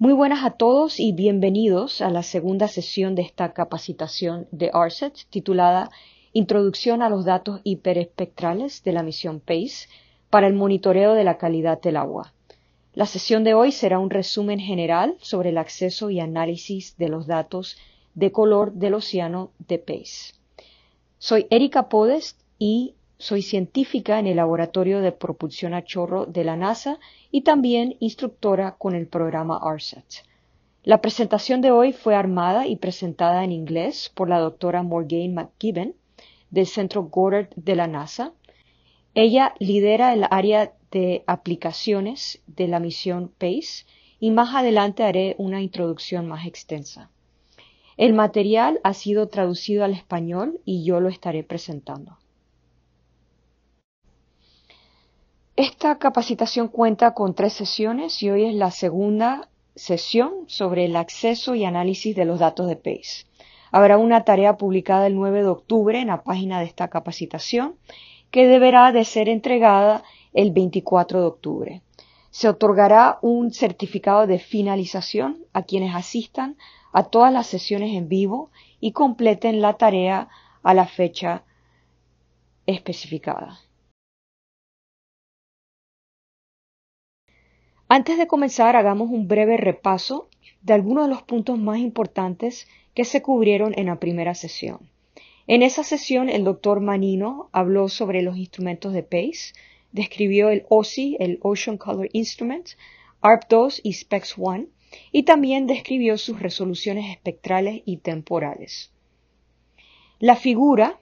Muy buenas a todos y bienvenidos a la segunda sesión de esta capacitación de ARSET titulada Introducción a los datos hiperespectrales de la misión PACE para el monitoreo de la calidad del agua. La sesión de hoy será un resumen general sobre el acceso y análisis de los datos de color del océano de PACE. Soy Erika Podest y soy científica en el Laboratorio de Propulsión a Chorro de la NASA y también instructora con el programa ARSAT. E la presentación de hoy fue armada y presentada en inglés por la doctora Morgane McGibbon del Centro Goddard de la NASA. Ella lidera el área de aplicaciones de la misión PACE y más adelante haré una introducción más extensa. El material ha sido traducido al español y yo lo estaré presentando. Esta capacitación cuenta con tres sesiones y hoy es la segunda sesión sobre el acceso y análisis de los datos de PACE. Habrá una tarea publicada el 9 de octubre en la página de esta capacitación que deberá de ser entregada el 24 de octubre. Se otorgará un certificado de finalización a quienes asistan a todas las sesiones en vivo y completen la tarea a la fecha especificada. Antes de comenzar, hagamos un breve repaso de algunos de los puntos más importantes que se cubrieron en la primera sesión. En esa sesión, el doctor Manino habló sobre los instrumentos de PACE, describió el OSI, el Ocean Color Instrument, ARP2 y SPEX1, y también describió sus resoluciones espectrales y temporales. La figura,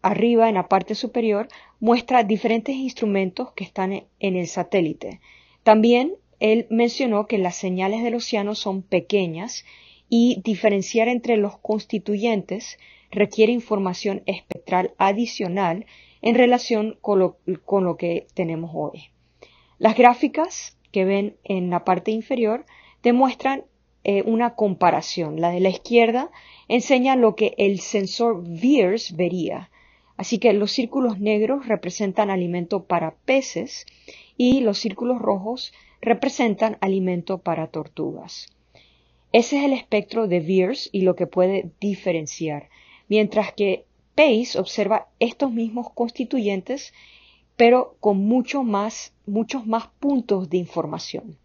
arriba en la parte superior, muestra diferentes instrumentos que están en el satélite, también él mencionó que las señales del océano son pequeñas y diferenciar entre los constituyentes requiere información espectral adicional en relación con lo, que tenemos hoy. Las gráficas que ven en la parte inferior demuestran eh, una comparación. La de la izquierda enseña lo que el sensor VIRS vería. Así que los círculos negros representan alimento para peces y los círculos rojos representan alimento para tortugas. Ese es el espectro de Beers y lo que puede diferenciar, mientras que Pace observa estos mismos constituyentes, pero con mucho más, muchos más puntos de información.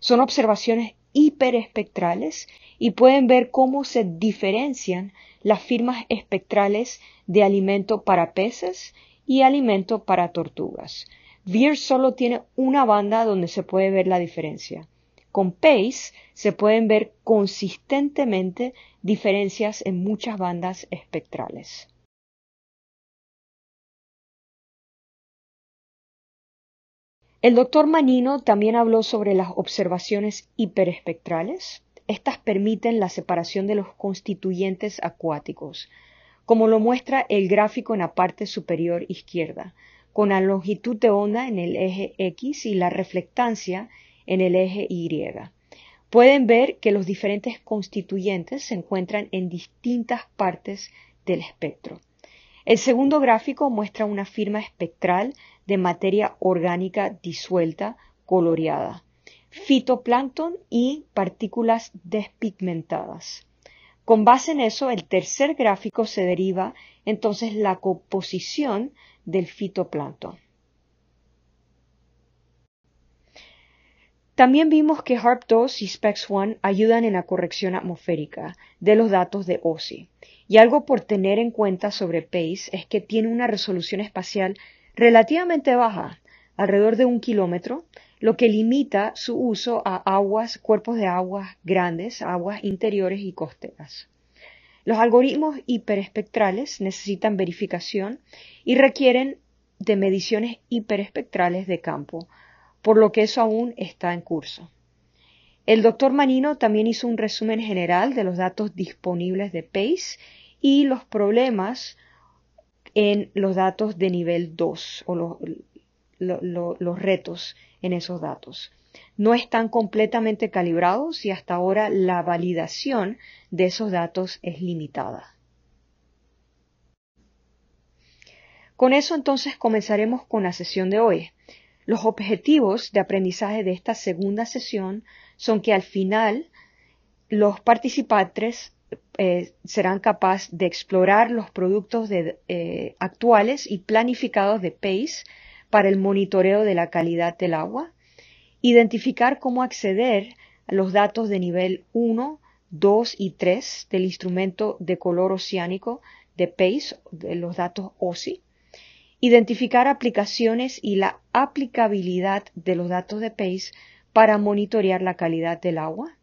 Son observaciones hiperespectrales y pueden ver cómo se diferencian las firmas espectrales de alimento para peces y alimento para tortugas. Veer solo tiene una banda donde se puede ver la diferencia. Con Pace se pueden ver consistentemente diferencias en muchas bandas espectrales. El doctor Manino también habló sobre las observaciones hiperespectrales. Estas permiten la separación de los constituyentes acuáticos, como lo muestra el gráfico en la parte superior izquierda con la longitud de onda en el eje X y la reflectancia en el eje Y. Pueden ver que los diferentes constituyentes se encuentran en distintas partes del espectro. El segundo gráfico muestra una firma espectral de materia orgánica disuelta, coloreada, fitoplancton y partículas despigmentadas. Con base en eso, el tercer gráfico se deriva entonces la composición del fitoplancton. También vimos que HARP2 y SPEX1 ayudan en la corrección atmosférica de los datos de OSI. Y algo por tener en cuenta sobre PACE es que tiene una resolución espacial relativamente baja, alrededor de un kilómetro, lo que limita su uso a aguas, cuerpos de aguas grandes, aguas interiores y costeras. Los algoritmos hiperespectrales necesitan verificación y requieren de mediciones hiperespectrales de campo, por lo que eso aún está en curso. El doctor Manino también hizo un resumen general de los datos disponibles de PACE y los problemas en los datos de nivel 2 o los, los retos en esos datos no están completamente calibrados y hasta ahora la validación de esos datos es limitada. Con eso entonces comenzaremos con la sesión de hoy. Los objetivos de aprendizaje de esta segunda sesión son que al final los participantes eh, serán capaces de explorar los productos eh, actuales y planificados de PACE para el monitoreo de la calidad del agua, Identificar cómo acceder a los datos de nivel 1, 2 y 3 del instrumento de color oceánico de PACE, de los datos OSI. Identificar aplicaciones y la aplicabilidad de los datos de PACE para monitorear la calidad del agua.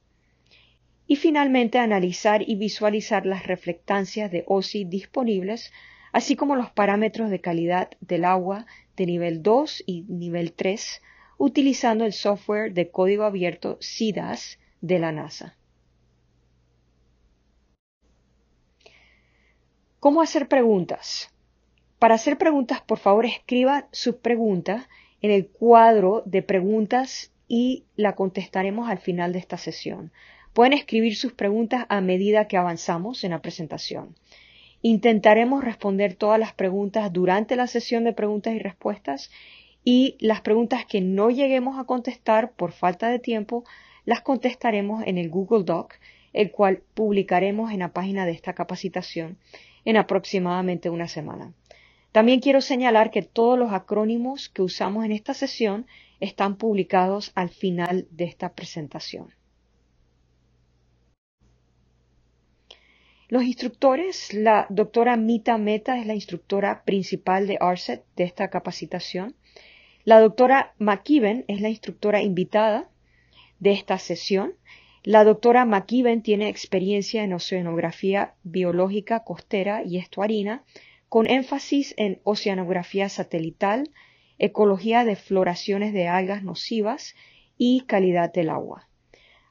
Y finalmente, analizar y visualizar las reflectancias de OSI disponibles, así como los parámetros de calidad del agua de nivel 2 y nivel 3 utilizando el software de código abierto SIDAS de la NASA. ¿Cómo hacer preguntas? Para hacer preguntas, por favor, escriba sus preguntas en el cuadro de preguntas y la contestaremos al final de esta sesión. Pueden escribir sus preguntas a medida que avanzamos en la presentación. Intentaremos responder todas las preguntas durante la sesión de preguntas y respuestas y las preguntas que no lleguemos a contestar por falta de tiempo las contestaremos en el Google Doc, el cual publicaremos en la página de esta capacitación en aproximadamente una semana. También quiero señalar que todos los acrónimos que usamos en esta sesión están publicados al final de esta presentación. Los instructores, la doctora Mita Meta es la instructora principal de ARCET de esta capacitación. La doctora McKibben es la instructora invitada de esta sesión. La doctora McKibben tiene experiencia en oceanografía biológica costera y estuarina, con énfasis en oceanografía satelital, ecología de floraciones de algas nocivas y calidad del agua.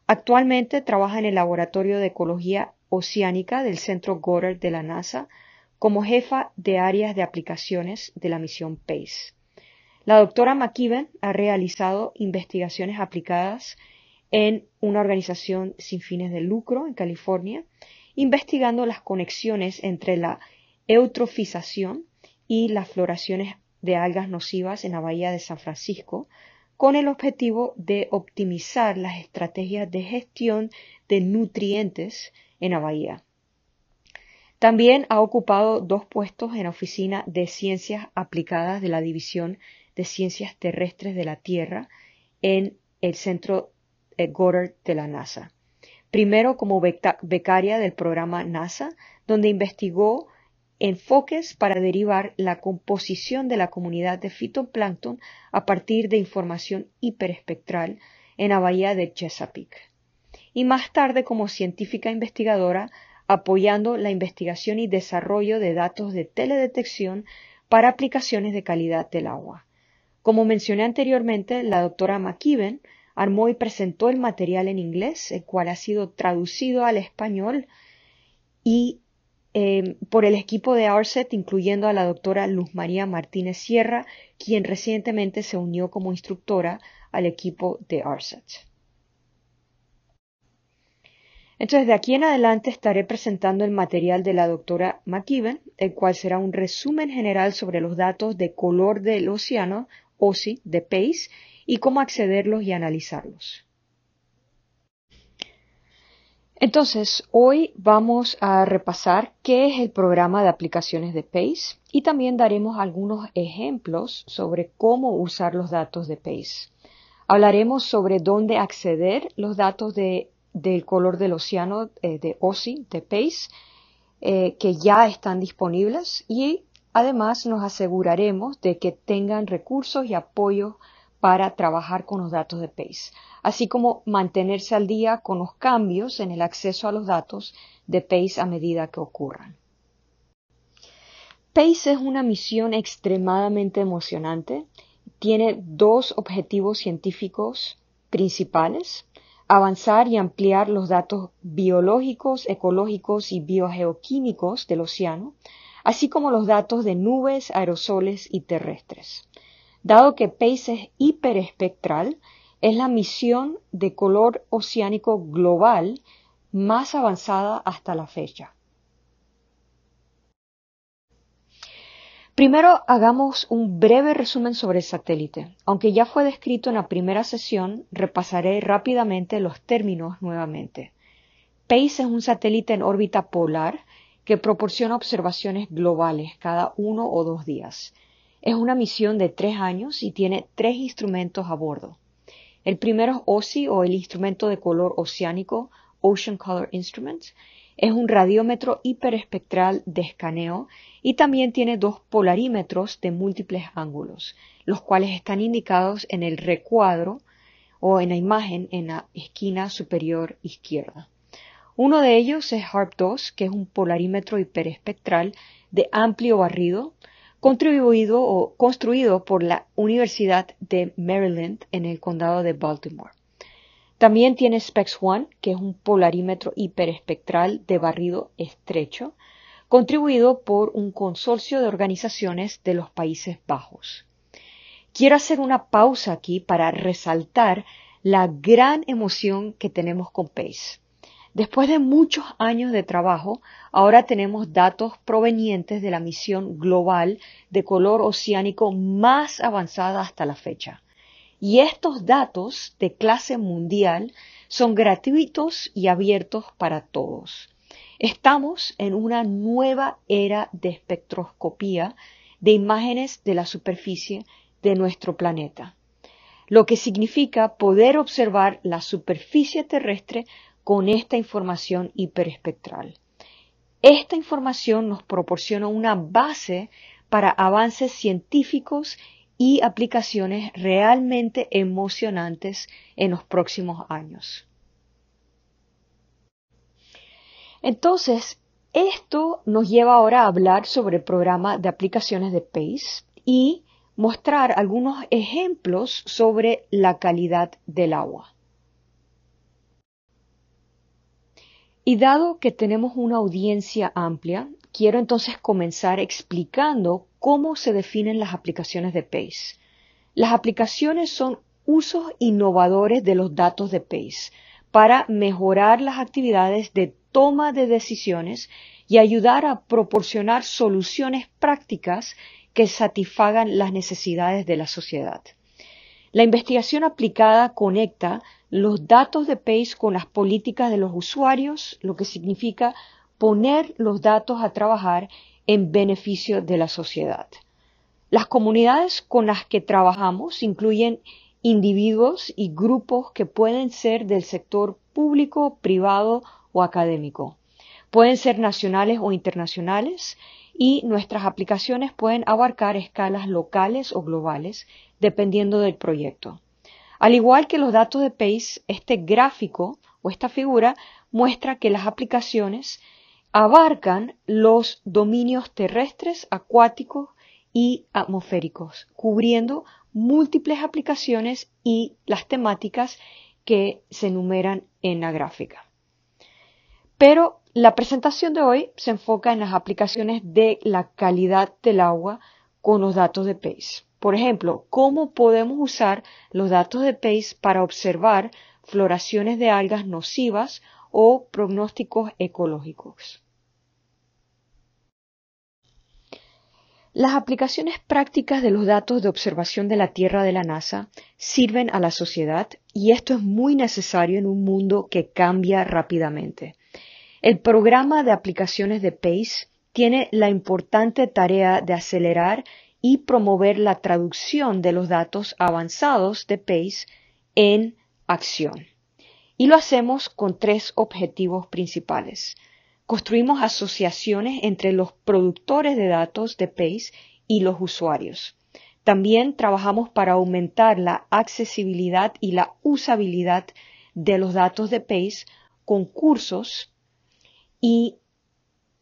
Actualmente trabaja en el Laboratorio de Ecología Oceánica del Centro Goddard de la NASA como jefa de áreas de aplicaciones de la misión PACE. La doctora McKibben ha realizado investigaciones aplicadas en una organización sin fines de lucro en California, investigando las conexiones entre la eutrofización y las floraciones de algas nocivas en la bahía de San Francisco, con el objetivo de optimizar las estrategias de gestión de nutrientes en la bahía. También ha ocupado dos puestos en la Oficina de Ciencias Aplicadas de la División de Ciencias Terrestres de la Tierra en el Centro eh, Goddard de la NASA. Primero como becaria del programa NASA, donde investigó enfoques para derivar la composición de la comunidad de fitoplancton a partir de información hiperespectral en la bahía de Chesapeake. Y más tarde como científica investigadora apoyando la investigación y desarrollo de datos de teledetección para aplicaciones de calidad del agua. Como mencioné anteriormente, la doctora McKibben armó y presentó el material en inglés, el cual ha sido traducido al español y em, por el equipo de Arset, incluyendo a la doctora Luz María Martínez Sierra, quien recientemente se unió como instructora al equipo de Arset. Entonces, de aquí en adelante estaré presentando el material de la doctora McKibben, el cual será un resumen general sobre los datos de color del océano OSI de PACE y cómo accederlos y analizarlos. Entonces, hoy vamos a repasar qué es el programa de aplicaciones de PACE y también daremos algunos ejemplos sobre cómo usar los datos de PACE. Hablaremos sobre dónde acceder los datos del color del océano eh, de OSI, de PACE, eh, que ya están disponibles y Además, nos aseguraremos de que tengan recursos y apoyo para trabajar con los datos de PACE, así como mantenerse al día con los cambios en el acceso a los datos de PACE a medida que ocurran. PACE es una misión extremadamente emocionante. Tiene dos objetivos científicos principales, avanzar y ampliar los datos biológicos, ecológicos y biogeoquímicos del océano, así como los datos de nubes, aerosoles y terrestres. Dado que PACE es hiperespectral, es la misión de color oceánico global más avanzada hasta la fecha. Primero hagamos un breve resumen sobre el satélite. Aunque ya fue descrito en la primera sesión, repasaré rápidamente los términos nuevamente. PACE es un satélite en órbita polar que proporciona observaciones globales cada uno o dos días. Es una misión de tres años y tiene tres instrumentos a bordo. El primero es OSI o el instrumento de color oceánico, Ocean Color Instruments. Es un radiómetro hiperespectral de escaneo y también tiene dos polarímetros de múltiples ángulos, los cuales están indicados en el recuadro o en la imagen en la esquina superior izquierda. Uno de ellos es HARP-2, que es un polarímetro hiperespectral de amplio barrido, contribuido o construido por la Universidad de Maryland en el condado de Baltimore. También tiene SPEX-1, que es un polarímetro hiperespectral de barrido estrecho, contribuido por un consorcio de organizaciones de los Países Bajos. Quiero hacer una pausa aquí para resaltar la gran emoción que tenemos con PACE. Después de muchos años de trabajo, ahora tenemos datos provenientes de la misión global de color oceánico más avanzada hasta la fecha. Y estos datos de clase mundial son gratuitos y abiertos para todos. Estamos en una nueva era de espectroscopía de imágenes de la superficie de nuestro planeta, lo que significa poder observar la superficie terrestre con esta información hiperespectral. Esta información nos proporciona una base para avances científicos y aplicaciones realmente emocionantes en los próximos años. Entonces, esto nos lleva ahora a hablar sobre el programa de aplicaciones de PACE y mostrar algunos ejemplos sobre la calidad del agua. Y dado que tenemos una audiencia amplia, quiero entonces comenzar explicando cómo se definen las aplicaciones de PACE. Las aplicaciones son usos innovadores de los datos de PACE para mejorar las actividades de toma de decisiones y ayudar a proporcionar soluciones prácticas que satisfagan las necesidades de la sociedad. La investigación aplicada conecta los datos de Pace con las políticas de los usuarios, lo que significa poner los datos a trabajar en beneficio de la sociedad. Las comunidades con las que trabajamos incluyen individuos y grupos que pueden ser del sector público, privado o académico. Pueden ser nacionales o internacionales y nuestras aplicaciones pueden abarcar escalas locales o globales dependiendo del proyecto. Al igual que los datos de PACE, este gráfico o esta figura muestra que las aplicaciones abarcan los dominios terrestres, acuáticos y atmosféricos, cubriendo múltiples aplicaciones y las temáticas que se enumeran en la gráfica. Pero la presentación de hoy se enfoca en las aplicaciones de la calidad del agua con los datos de PACE. Por ejemplo, ¿cómo podemos usar los datos de PACE para observar floraciones de algas nocivas o pronósticos ecológicos? Las aplicaciones prácticas de los datos de observación de la Tierra de la NASA sirven a la sociedad y esto es muy necesario en un mundo que cambia rápidamente. El programa de aplicaciones de PACE tiene la importante tarea de acelerar y promover la traducción de los datos avanzados de PACE en acción. Y lo hacemos con tres objetivos principales. Construimos asociaciones entre los productores de datos de PACE y los usuarios. También trabajamos para aumentar la accesibilidad y la usabilidad de los datos de PACE con cursos y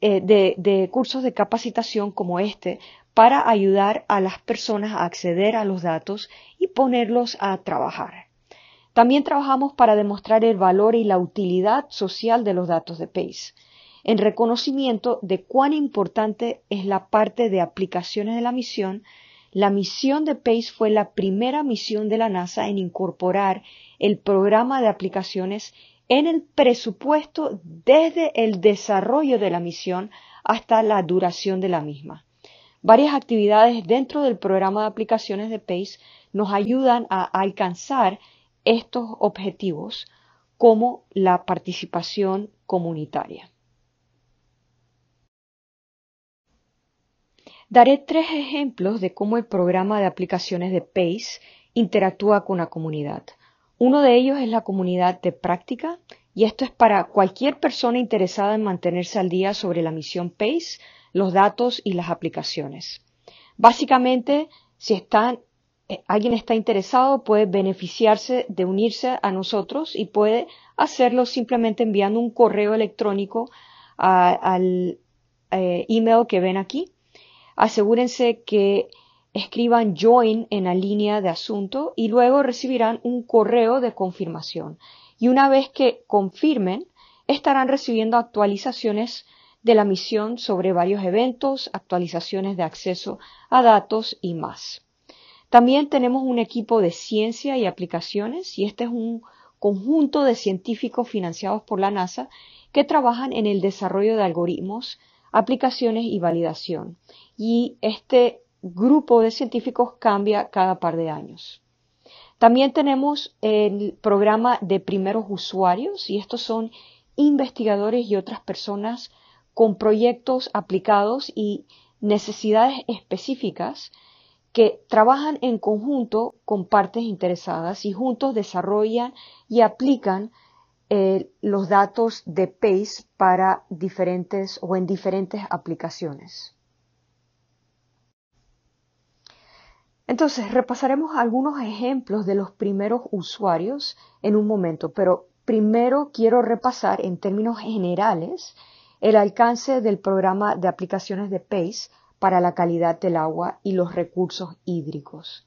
eh, de cursos de capacitación como este para ayudar a las personas a acceder a los datos y ponerlos a trabajar. También trabajamos para demostrar el valor y la utilidad social de los datos de PACE, en reconocimiento de cuán importante es la parte de aplicaciones de la misión. La misión de PACE fue la primera misión de la NASA en incorporar el programa de aplicaciones en el presupuesto desde el desarrollo de la misión hasta la duración de la misma. Varias actividades dentro del programa de aplicaciones de PACE nos ayudan a alcanzar estos objetivos como la participación comunitaria. Daré tres ejemplos de cómo el programa de aplicaciones de PACE interactúa con la comunidad. Uno de ellos es la comunidad de práctica, y esto es para cualquier persona interesada en mantenerse al día sobre la misión PACE, los datos y las aplicaciones. Básicamente, si están, eh, alguien está interesado, puede beneficiarse de unirse a nosotros y puede hacerlo simplemente enviando un correo electrónico al eh, email que ven aquí. Asegúrense que escriban join en la línea de asunto y luego recibirán un correo de confirmación. Y una vez que confirmen, estarán recibiendo actualizaciones de la misión sobre varios eventos, actualizaciones de acceso a datos y más. También tenemos un equipo de ciencia y aplicaciones y este es un conjunto de científicos financiados por la NASA que trabajan en el desarrollo de algoritmos, aplicaciones y validación. Y este grupo de científicos cambia cada par de años. También tenemos el programa de primeros usuarios y estos son investigadores y otras personas con proyectos aplicados y necesidades específicas que trabajan en conjunto con partes interesadas y juntos desarrollan y aplican eh, los datos de PACE para diferentes o en diferentes aplicaciones. Entonces, repasaremos algunos ejemplos de los primeros usuarios en un momento, pero primero quiero repasar en términos generales el alcance del programa de aplicaciones de PACE para la calidad del agua y los recursos hídricos.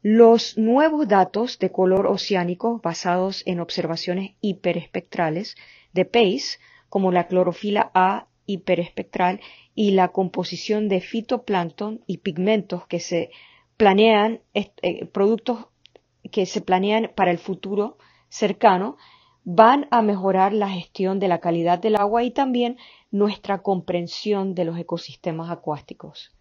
Los nuevos datos de color oceánico basados en observaciones hiperespectrales de PACE, como la clorofila A hiperespectral y la composición de fitoplancton y pigmentos que se planean, eh, productos que se planean para el futuro cercano, van a mejorar la gestión de la calidad del agua y también nuestra comprensión de los ecosistemas acuáticos.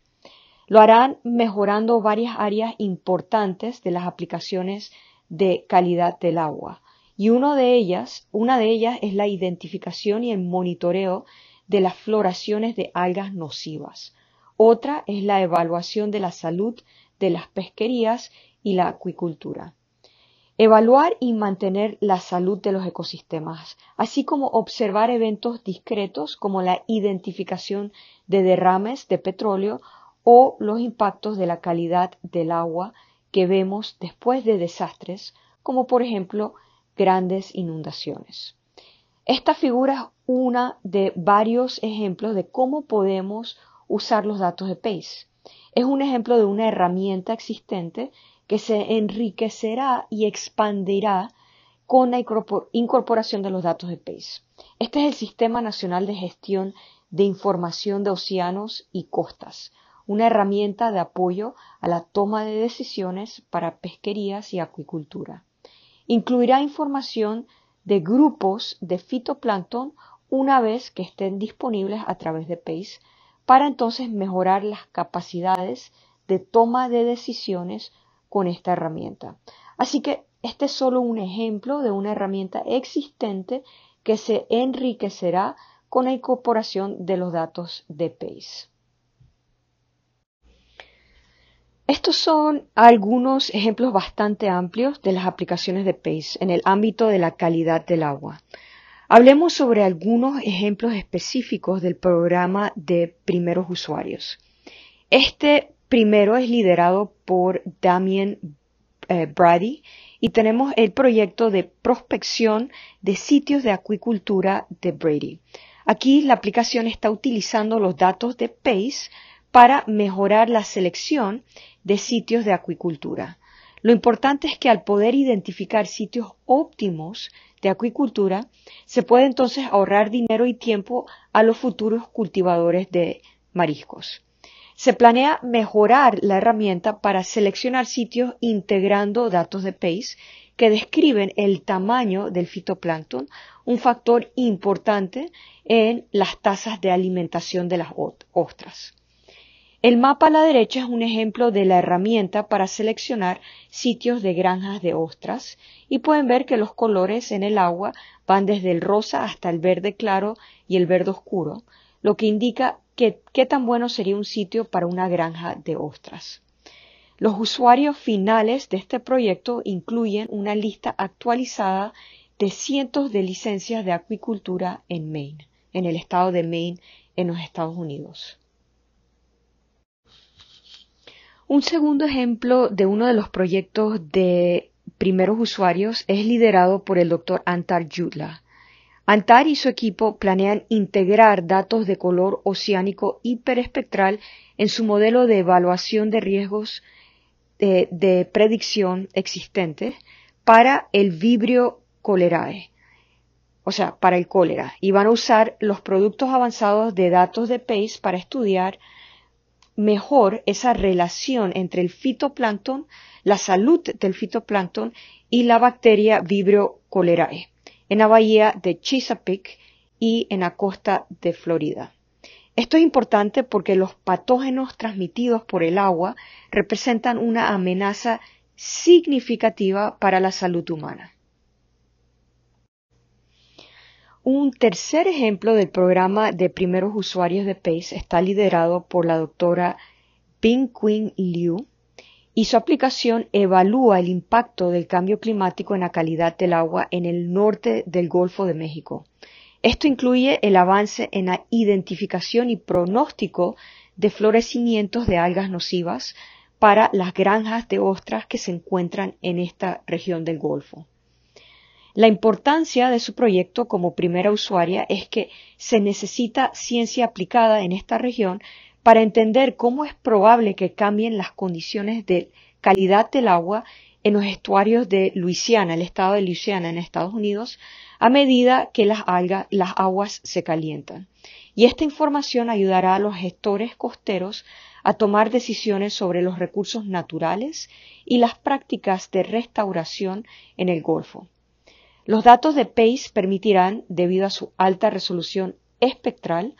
Lo harán mejorando varias áreas importantes de las aplicaciones de calidad del agua. Y una de ellas, una de ellas es la identificación y el monitoreo de las floraciones de algas nocivas. Otra es la evaluación de la salud de las pesquerías y la acuicultura. Evaluar y mantener la salud de los ecosistemas, así como observar eventos discretos como la identificación de derrames de petróleo o los impactos de la calidad del agua que vemos después de desastres, como por ejemplo grandes inundaciones. Esta figura es una de varios ejemplos de cómo podemos usar los datos de PACE. Es un ejemplo de una herramienta existente que se enriquecerá y expandirá con la incorporación de los datos de PACE. Este es el Sistema Nacional de Gestión de Información de Océanos y Costas, una herramienta de apoyo a la toma de decisiones para pesquerías y acuicultura. Incluirá información de grupos de fitoplancton una vez que estén disponibles a través de PACE para entonces mejorar las capacidades de toma de decisiones con esta herramienta. Así que este es solo un ejemplo de una herramienta existente que se enriquecerá con la incorporación de los datos de PACE. Estos son algunos ejemplos bastante amplios de las aplicaciones de PACE en el ámbito de la calidad del agua. Hablemos sobre algunos ejemplos específicos del programa de primeros usuarios. Este Primero es liderado por Damien eh, Brady y tenemos el proyecto de prospección de sitios de acuicultura de Brady. Aquí la aplicación está utilizando los datos de PACE para mejorar la selección de sitios de acuicultura. Lo importante es que al poder identificar sitios óptimos de acuicultura, se puede entonces ahorrar dinero y tiempo a los futuros cultivadores de mariscos. Se planea mejorar la herramienta para seleccionar sitios integrando datos de PACE que describen el tamaño del fitoplancton, un factor importante en las tasas de alimentación de las ostras. El mapa a la derecha es un ejemplo de la herramienta para seleccionar sitios de granjas de ostras y pueden ver que los colores en el agua van desde el rosa hasta el verde claro y el verde oscuro, lo que indica qué tan bueno sería un sitio para una granja de ostras. Los usuarios finales de este proyecto incluyen una lista actualizada de cientos de licencias de acuicultura en Maine, en el estado de Maine, en los Estados Unidos. Un segundo ejemplo de uno de los proyectos de primeros usuarios es liderado por el doctor Antar Jutla. Antar y su equipo planean integrar datos de color oceánico hiperespectral en su modelo de evaluación de riesgos eh, de, predicción existente para el Vibrio cholerae, o sea, para el cólera, y van a usar los productos avanzados de datos de PACE para estudiar mejor esa relación entre el fitoplancton, la salud del fitoplancton y la bacteria Vibrio cholerae en la bahía de Chesapeake y en la costa de Florida. Esto es importante porque los patógenos transmitidos por el agua representan una amenaza significativa para la salud humana. Un tercer ejemplo del programa de primeros usuarios de PACE está liderado por la doctora Bing Liu, y su aplicación evalúa el impacto del cambio climático en la calidad del agua en el norte del Golfo de México. Esto incluye el avance en la identificación y pronóstico de florecimientos de algas nocivas para las granjas de ostras que se encuentran en esta región del Golfo. La importancia de su proyecto como primera usuaria es que se necesita ciencia aplicada en esta región para entender cómo es probable que cambien las condiciones de calidad del agua en los estuarios de Luisiana, el estado de Luisiana en Estados Unidos, a medida que las, las aguas se calientan. Y esta información ayudará a los gestores costeros a tomar decisiones sobre los recursos naturales y las prácticas de restauración en el Golfo. Los datos de PACE permitirán, debido a su alta resolución espectral,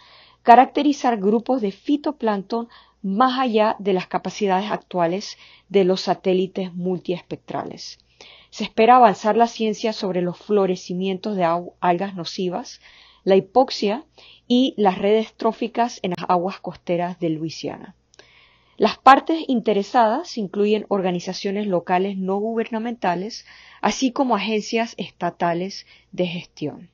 caracterizar grupos de fitoplancton más allá de las capacidades actuales de los satélites multiespectrales. Se espera avanzar la ciencia sobre los florecimientos de algas nocivas, la hipoxia y las redes tróficas en las aguas costeras de Luisiana. Las partes interesadas incluyen organizaciones locales no gubernamentales, así como agencias estatales de gestión.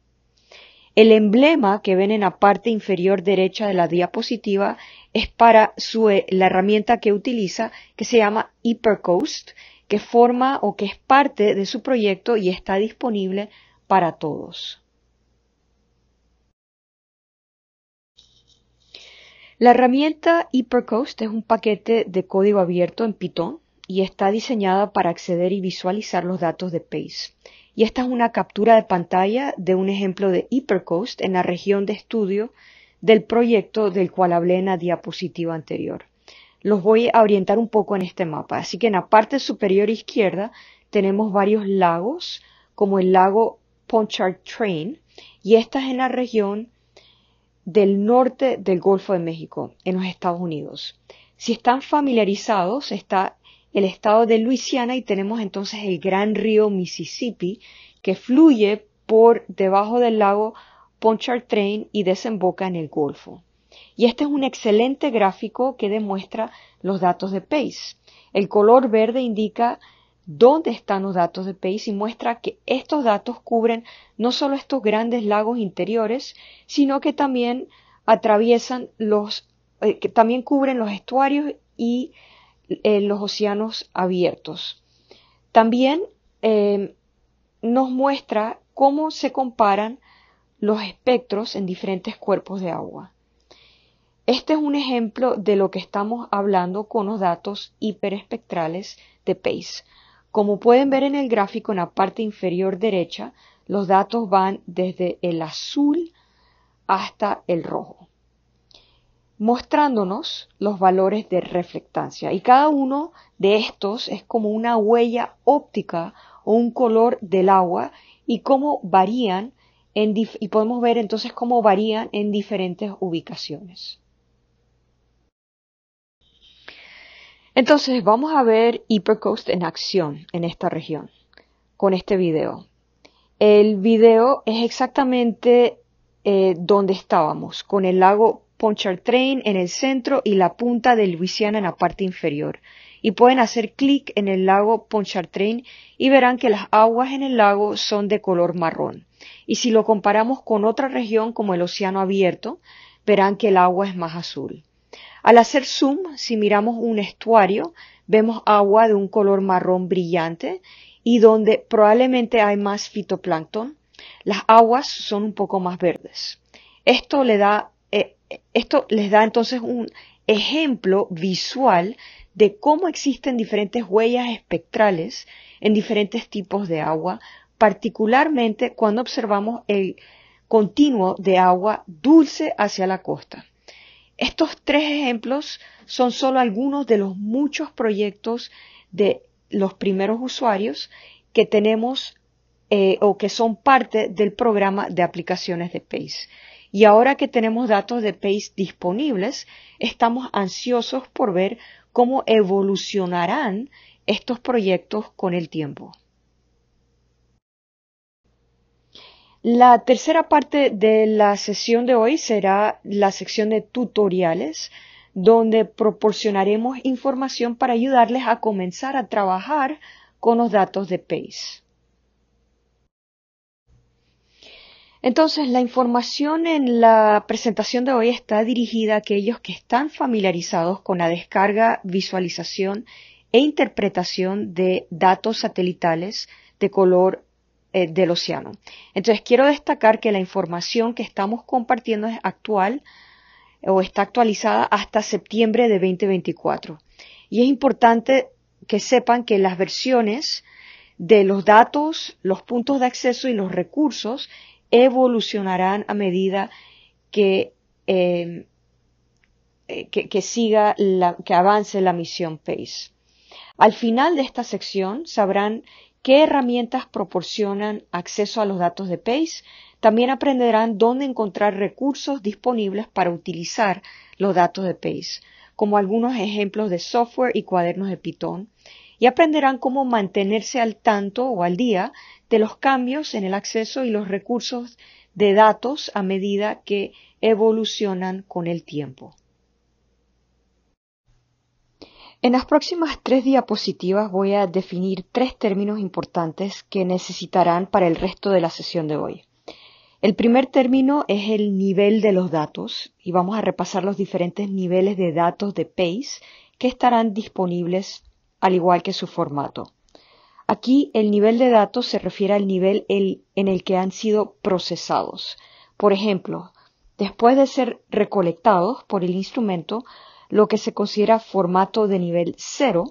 El emblema que ven en la parte inferior derecha de la diapositiva es para eh, la herramienta que utiliza, que se llama Hypercoast, que forma o que es parte de su proyecto y está disponible para todos. La herramienta Hypercoast es un paquete de código abierto en Python y está diseñada para acceder y visualizar los datos de PACE y esta es una captura de pantalla de un ejemplo de Hypercoast en la región de estudio del proyecto del cual hablé en la diapositiva anterior. Los voy a orientar un poco en este mapa. Así que en la parte superior izquierda tenemos varios lagos, como el lago Train, y esta es en la región del norte del Golfo de México, en los Estados Unidos. Si están familiarizados, está el estado de Luisiana y tenemos entonces el gran río Mississippi que fluye por debajo del lago Pontchartrain y desemboca en el Golfo. Y este es un excelente gráfico que demuestra los datos de Pace. El color verde indica dónde están los datos de Pace y muestra que estos datos cubren no solo estos grandes lagos interiores, sino que también atraviesan los, eh, que también cubren los estuarios y en eh, los océanos abiertos. También eh, nos muestra cómo se comparan los espectros en diferentes cuerpos de agua. Este es un ejemplo de lo que estamos hablando con los datos hiperespectrales de PACE. Como pueden ver en el gráfico en la parte inferior derecha, los datos van desde el azul hasta el rojo mostrándonos los valores de reflectancia. Y cada uno de estos es como una huella óptica o un color del agua y cómo varían en y podemos ver entonces cómo varían en diferentes ubicaciones. Entonces vamos a ver Hypercoast en acción en esta región con este video. El video es exactamente eh, donde estábamos, con el lago Pontchartrain en el centro y la punta de Luisiana en la parte inferior. Y pueden hacer clic en el lago Pontchartrain y verán que las aguas en el lago son de color marrón. Y si lo comparamos con otra región como el Océano Abierto, verán que el agua es más azul. Al hacer zoom, si miramos un estuario, vemos agua de un color marrón brillante y donde probablemente hay más fitoplancton, las aguas son un poco más verdes. Esto le da eh, esto les da entonces un ejemplo visual de cómo existen diferentes huellas espectrales en diferentes tipos de agua, particularmente cuando observamos el continuo de agua dulce hacia la costa. Estos tres ejemplos son solo algunos de los muchos proyectos de los primeros usuarios que tenemos eh, o que son parte del programa de aplicaciones de PACE. Y ahora que tenemos datos de PACE disponibles, estamos ansiosos por ver cómo evolucionarán estos proyectos con el tiempo. La tercera parte de la sesión de hoy será la sección de tutoriales, donde proporcionaremos información para ayudarles a comenzar a trabajar con los datos de PACE. Entonces, la información en la presentación de hoy está dirigida a aquellos que están familiarizados con la descarga, visualización e interpretación de datos satelitales de color eh, del océano. Entonces, quiero destacar que la información que estamos compartiendo es actual o está actualizada hasta septiembre de 2024. Y es importante que sepan que las versiones de los datos, los puntos de acceso y los recursos evolucionarán a medida que, em, eh, que, siga, que avance la misión PACE. Al final de esta sección sabrán qué herramientas proporcionan acceso a los datos de PACE. También aprenderán dónde encontrar recursos disponibles para utilizar los datos de PACE, como algunos ejemplos de software y cuadernos de Python. Y aprenderán cómo mantenerse al tanto o al día de los cambios en el acceso y los recursos de datos a medida que evolucionan con el tiempo. En las próximas tres diapositivas voy a definir tres términos importantes que necesitarán para el resto de la sesión de hoy. El primer término es el nivel de los datos y vamos a repasar los diferentes niveles de datos de PACE que estarán disponibles al igual que su formato. Aquí el nivel de datos se refiere al nivel en el que han sido procesados. Por ejemplo, después de ser recolectados por el instrumento, lo que se considera formato de nivel 0,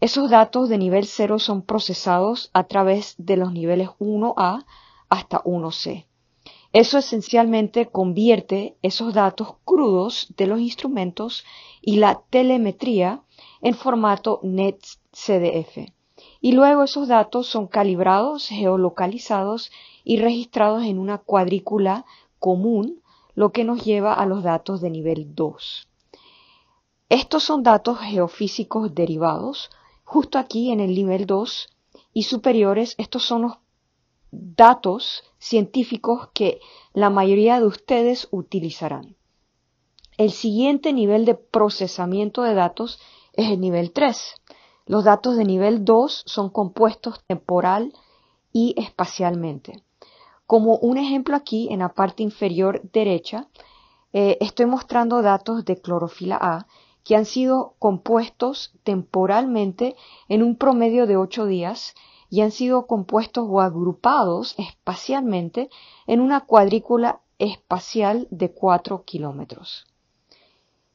esos datos de nivel 0 son procesados a través de los niveles 1A hasta 1C. Eso esencialmente convierte esos datos crudos de los instrumentos y la telemetría en formato NetCDF y luego esos datos son calibrados, geolocalizados y registrados en una cuadrícula común, lo que nos lleva a los datos de nivel 2. Estos son datos geofísicos derivados, justo aquí en el nivel 2 y superiores, estos son los datos científicos que la mayoría de ustedes utilizarán. El siguiente nivel de procesamiento de datos es el nivel 3. Los datos de nivel 2 son compuestos temporal y espacialmente. Como un ejemplo aquí, en la parte inferior derecha, eh, estoy mostrando datos de clorofila A que han sido compuestos temporalmente en un promedio de 8 días y han sido compuestos o agrupados espacialmente en una cuadrícula espacial de 4 kilómetros.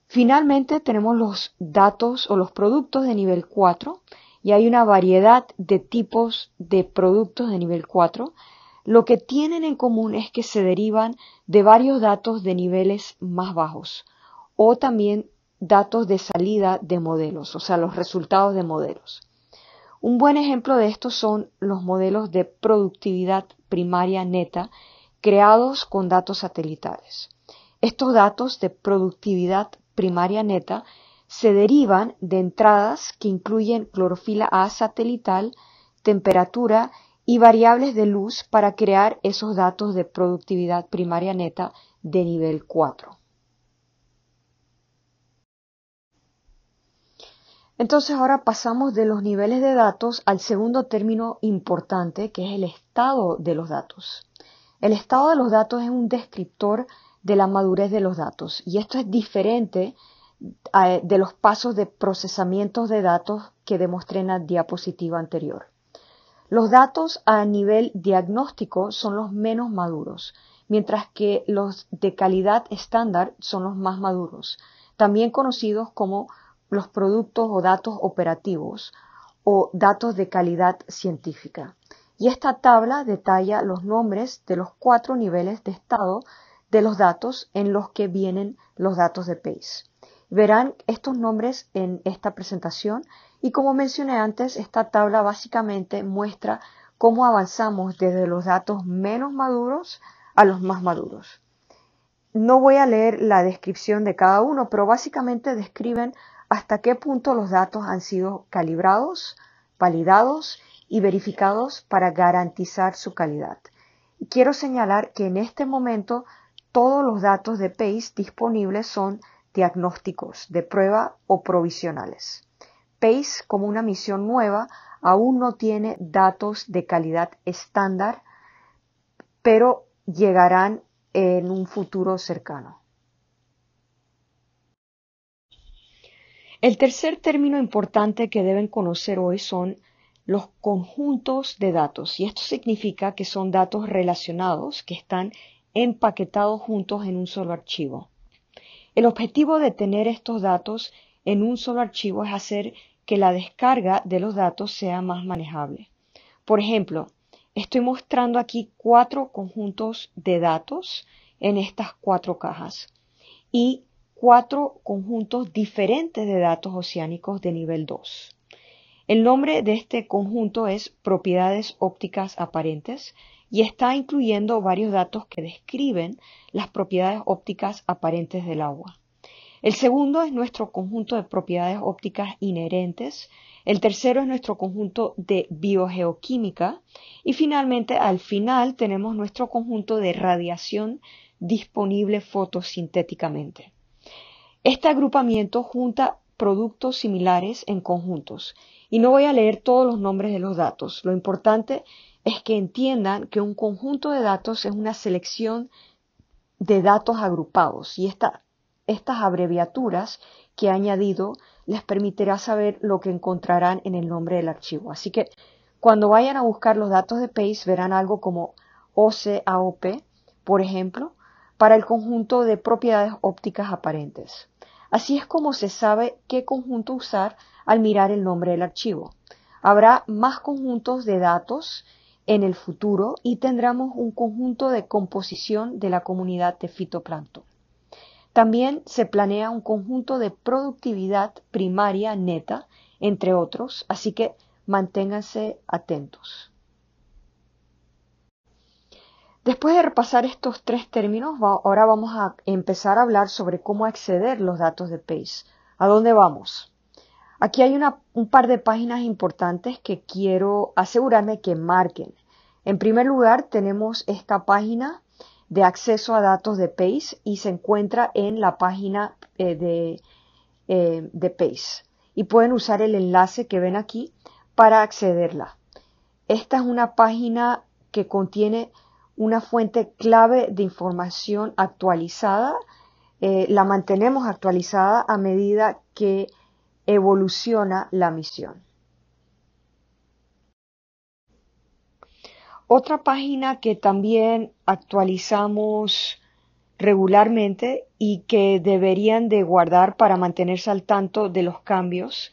Finalmente tenemos los datos o los productos de nivel 4 y hay una variedad de tipos de productos de nivel 4. Lo que tienen en común es que se derivan de varios datos de niveles más bajos o también datos de salida de modelos, o sea, los resultados de modelos. Un buen ejemplo de esto son los modelos de productividad primaria neta creados con datos satelitales. Estos datos de productividad primaria neta se derivan de entradas que incluyen clorofila A satelital, temperatura y variables de luz para crear esos datos de productividad primaria neta de nivel 4. Entonces ahora pasamos de los niveles de datos al segundo término importante que es el estado de los datos. El estado de los datos es un descriptor de la madurez de los datos. Y esto es diferente de los pasos de procesamiento de datos que demostré en la diapositiva anterior. Los datos a nivel diagnóstico son los menos maduros, mientras que los de calidad estándar son los más maduros, también conocidos como los productos o datos operativos o datos de calidad científica. Y esta tabla detalla los nombres de los cuatro niveles de estado de los datos en los que vienen los datos de PACE. Verán estos nombres en esta presentación y como mencioné antes, esta tabla básicamente muestra cómo avanzamos desde los datos menos maduros a los más maduros. No voy a leer la descripción de cada uno, pero básicamente describen hasta qué punto los datos han sido calibrados, validados y verificados para garantizar su calidad. Y quiero señalar que en este momento todos los datos de PACE disponibles son diagnósticos de prueba o provisionales. PACE, como una misión nueva, aún no tiene datos de calidad estándar, pero llegarán en un futuro cercano. El tercer término importante que deben conocer hoy son los conjuntos de datos y esto significa que son datos relacionados que están empaquetados juntos en un solo archivo. El objetivo de tener estos datos en un solo archivo es hacer que la descarga de los datos sea más manejable. Por ejemplo, estoy mostrando aquí cuatro conjuntos de datos en estas cuatro cajas y cuatro conjuntos diferentes de datos oceánicos de nivel 2. El nombre de este conjunto es propiedades ópticas aparentes y está incluyendo varios datos que describen las propiedades ópticas aparentes del agua. El segundo es nuestro conjunto de propiedades ópticas inherentes, el tercero es nuestro conjunto de biogeoquímica y finalmente al final tenemos nuestro conjunto de radiación disponible fotosintéticamente. Este agrupamiento junta productos similares en conjuntos y no voy a leer todos los nombres de los datos. Lo importante es que entiendan que un conjunto de datos es una selección de datos agrupados y estas abreviaturas que he añadido les permitirá saber lo que encontrarán en el nombre del archivo. Así que cuando vayan a buscar los datos de PACE verán algo como OCAOP, por ejemplo, para el conjunto de propiedades ópticas aparentes. Así es como se sabe qué conjunto usar al mirar el nombre del archivo. Habrá más conjuntos de datos en el futuro y tendremos un conjunto de composición de la comunidad de fitoplancton. También se planea un conjunto de productividad primaria neta, entre otros, así que manténganse atentos. Después de repasar estos tres términos, ahora vamos a empezar a hablar sobre cómo acceder los datos de PACE. ¿A dónde vamos? Aquí hay un par de páginas importantes que quiero asegurarme que marquen. En primer lugar, tenemos esta página de acceso a datos de PACE y se encuentra en la página eh, eh, de, PACE. Y pueden usar el enlace que ven aquí para accederla. Esta es una página que contiene una fuente clave de información actualizada. Eh, la mantenemos actualizada a medida que evoluciona la misión. Otra página que también actualizamos regularmente y que deberían de guardar para mantenerse al tanto de los cambios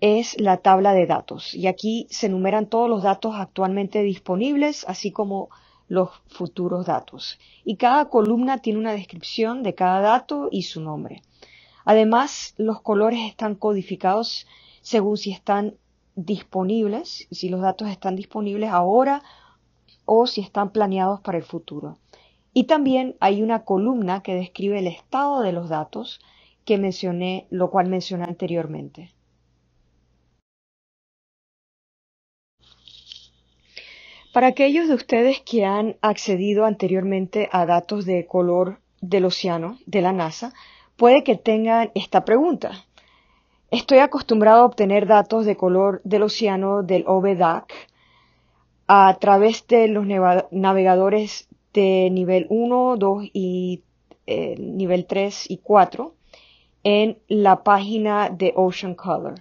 es la tabla de datos. Y aquí se enumeran todos los datos actualmente disponibles, así como los futuros datos. Y cada columna tiene una descripción de cada dato y su nombre. Además, los colores están codificados según si están disponibles, si los datos están disponibles ahora o si están planeados para el futuro. Y también hay una columna que describe el estado de los datos que mencioné, lo cual mencioné anteriormente. Para aquellos de ustedes que han accedido anteriormente a datos de color del océano de la NASA, puede que tengan esta pregunta. Estoy acostumbrado a obtener datos de color del océano del OVDAC a través de los navegadores de nivel 1, 2 y eh, nivel 3 y 4 en la página de Ocean Color.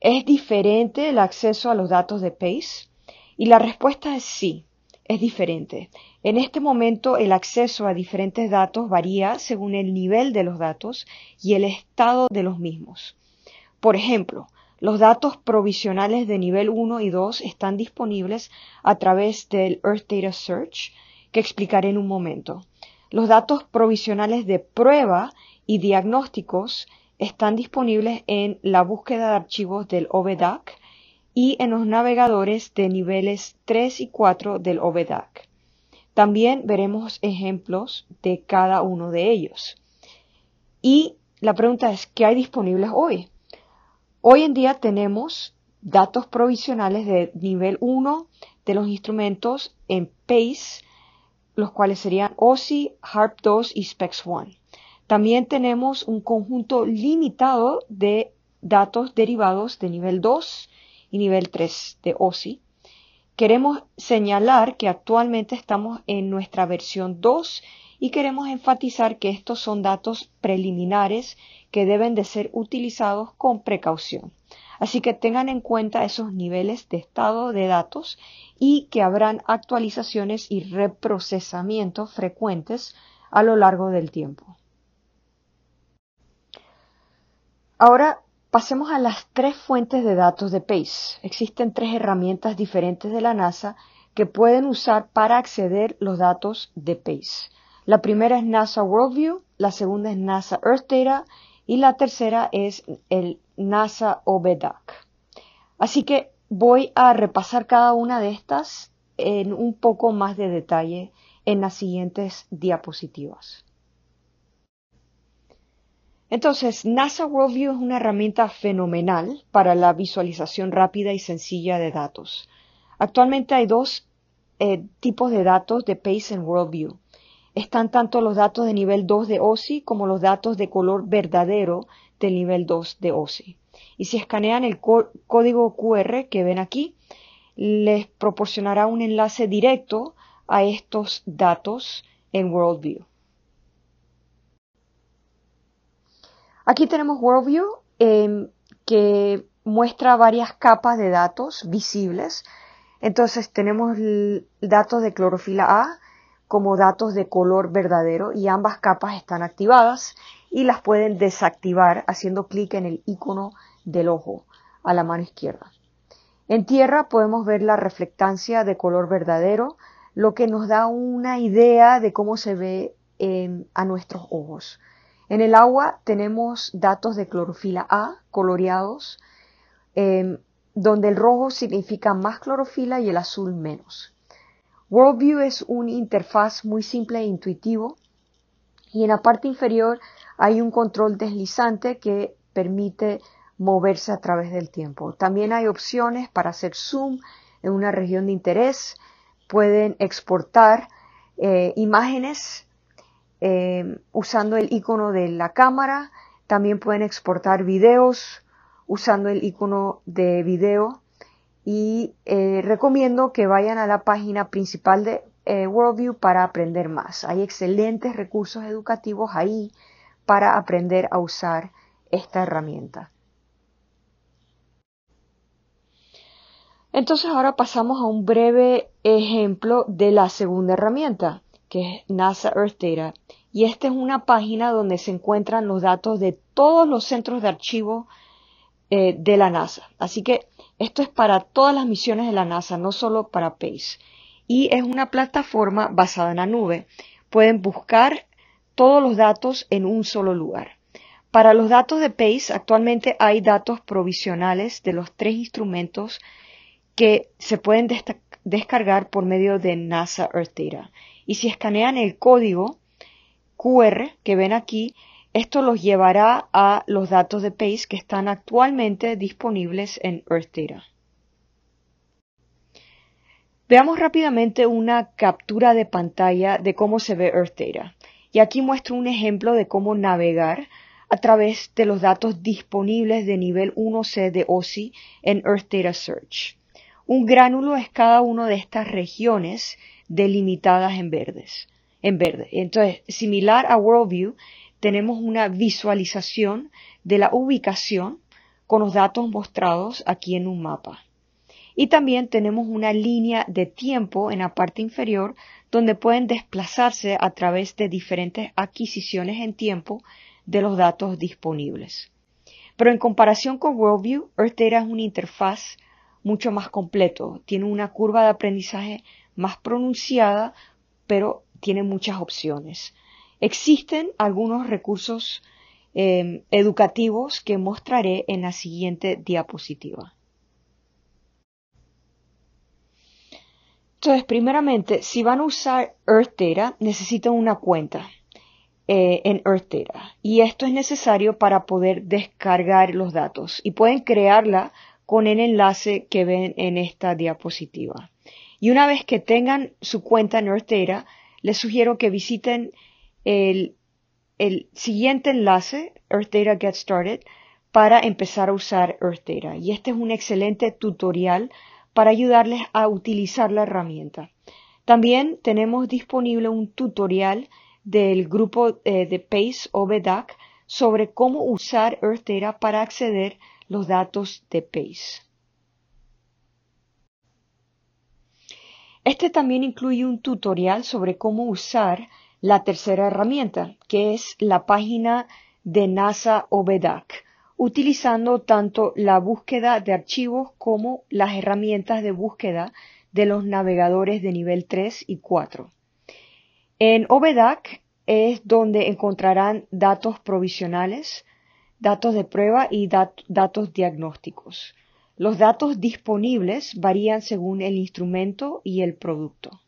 Es diferente el acceso a los datos de PACE y la respuesta es sí es diferente. En este momento el acceso a diferentes datos varía según el nivel de los datos y el estado de los mismos. Por ejemplo, los datos provisionales de nivel 1 y 2 están disponibles a través del Earth Data Search, que explicaré en un momento. Los datos provisionales de prueba y diagnósticos están disponibles en la búsqueda de archivos del OVDAC y en los navegadores de niveles 3 y 4 del OBDAC. También veremos ejemplos de cada uno de ellos. Y la pregunta es, ¿qué hay disponibles hoy? Hoy en día tenemos datos provisionales de nivel 1 de los instrumentos en PACE, los cuales serían OSI, HARP 2 y SPEX 1. También tenemos un conjunto limitado de datos derivados de nivel 2 y nivel 3 de OSI. Queremos señalar que actualmente estamos en nuestra versión 2 y queremos enfatizar que estos son datos preliminares que deben de ser utilizados con precaución. Así que tengan en cuenta esos niveles de estado de datos y que habrán actualizaciones y reprocesamientos frecuentes a lo largo del tiempo. Ahora Pasemos a las tres fuentes de datos de PACE. Existen tres herramientas diferentes de la NASA que pueden usar para acceder los datos de PACE. La primera es NASA Worldview, la segunda es NASA Earth Data y la tercera es el NASA OBDAC. Así que voy a repasar cada una de estas en un poco más de detalle en las siguientes diapositivas. Entonces, NASA Worldview es una herramienta fenomenal para la visualización rápida y sencilla de datos. Actualmente hay dos eh, tipos de datos de Pace and Worldview. Están tanto los datos de nivel 2 de OSI como los datos de color verdadero del nivel 2 de OSI. Y si escanean el código QR que ven aquí, les proporcionará un enlace directo a estos datos en Worldview. Aquí tenemos Worldview em, que muestra varias capas de datos visibles. Entonces tenemos datos de clorofila A como datos de color verdadero y ambas capas están activadas y las pueden desactivar haciendo clic en el icono del ojo a la mano izquierda. En tierra podemos ver la reflectancia de color verdadero, lo que nos da una idea de cómo se ve em, a nuestros ojos. En el agua tenemos datos de clorofila A coloreados, em, donde el rojo significa más clorofila y el azul menos. Worldview es una interfaz muy simple e intuitivo y en la parte inferior hay un control deslizante que permite moverse a través del tiempo. También hay opciones para hacer zoom en una región de interés, pueden exportar eh, imágenes Em, usando el icono de la cámara. También pueden exportar videos usando el icono de video. Y eh, recomiendo que vayan a la página principal de eh, Worldview para aprender más. Hay excelentes recursos educativos ahí para aprender a usar esta herramienta. Entonces ahora pasamos a un breve ejemplo de la segunda herramienta, que es NASA Earth Data, y esta es una página donde se encuentran los datos de todos los centros de archivo eh, de la NASA. Así que esto es para todas las misiones de la NASA, no solo para PACE. Y es una plataforma basada en la nube. Pueden buscar todos los datos en un solo lugar. Para los datos de PACE, actualmente hay datos provisionales de los tres instrumentos que se pueden descargar por medio de NASA Earth Data y si escanean el código QR que ven aquí, esto los llevará a los datos de PACE que están actualmente disponibles en Earth Veamos rápidamente una captura de pantalla de cómo se ve Earth Y aquí muestro un ejemplo de cómo navegar a través de los datos disponibles de nivel 1C de OSI en Earth Data Search. Un gránulo es cada una de estas regiones delimitadas en verdes, en verde. Entonces, similar a Worldview, tenemos una visualización de la ubicación con los datos mostrados aquí en un mapa. Y también tenemos una línea de tiempo en la parte inferior donde pueden desplazarse a través de diferentes adquisiciones en tiempo de los datos disponibles. Pero en comparación con Worldview, Earth es una interfaz mucho más completo, tiene una curva de aprendizaje más pronunciada, pero tiene muchas opciones. Existen algunos recursos em, educativos que mostraré en la siguiente diapositiva. Entonces, primeramente, si van a usar Earthera, necesitan una cuenta eh, en Earthera Y esto es necesario para poder descargar los datos. Y pueden crearla con el enlace que ven en esta diapositiva. Y una vez que tengan su cuenta en Earth les sugiero que visiten el, siguiente enlace, Earth Get Started, para empezar a usar Earth Y este es un excelente tutorial para ayudarles a utilizar la herramienta. También tenemos disponible un tutorial del grupo eh, de PACE o sobre cómo usar Earth para acceder los datos de PACE. Este también incluye un tutorial sobre cómo usar la tercera herramienta, que es la página de NASA OVEDAC, utilizando tanto la búsqueda de archivos como las herramientas de búsqueda de los navegadores de nivel 3 y 4. En OBEDAC es donde encontrarán datos provisionales, datos de prueba y datos diagnósticos. Los datos disponibles varían según el instrumento y el producto.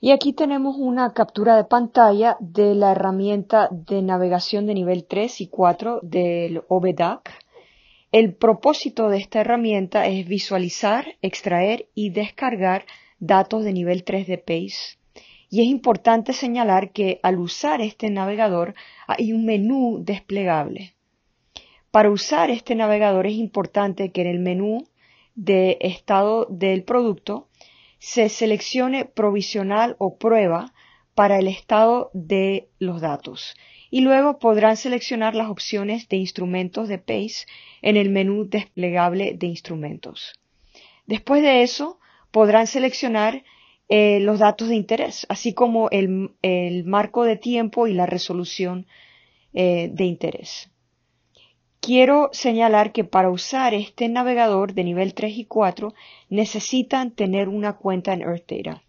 Y aquí tenemos una captura de pantalla de la herramienta de navegación de nivel 3 y 4 del OBDAC. El propósito de esta herramienta es visualizar, extraer y descargar datos de nivel 3 de PACE. Y es importante señalar que al usar este navegador hay un menú desplegable. Para usar este navegador es importante que en el menú de estado del producto se seleccione provisional o prueba para el estado de los datos y luego podrán seleccionar las opciones de instrumentos de PACE en el menú desplegable de instrumentos. Después de eso, podrán seleccionar eh, los datos de interés, así como el, marco de tiempo y la resolución eh, de interés. Quiero señalar que para usar este navegador de nivel 3 y 4 necesitan tener una cuenta en EarthData.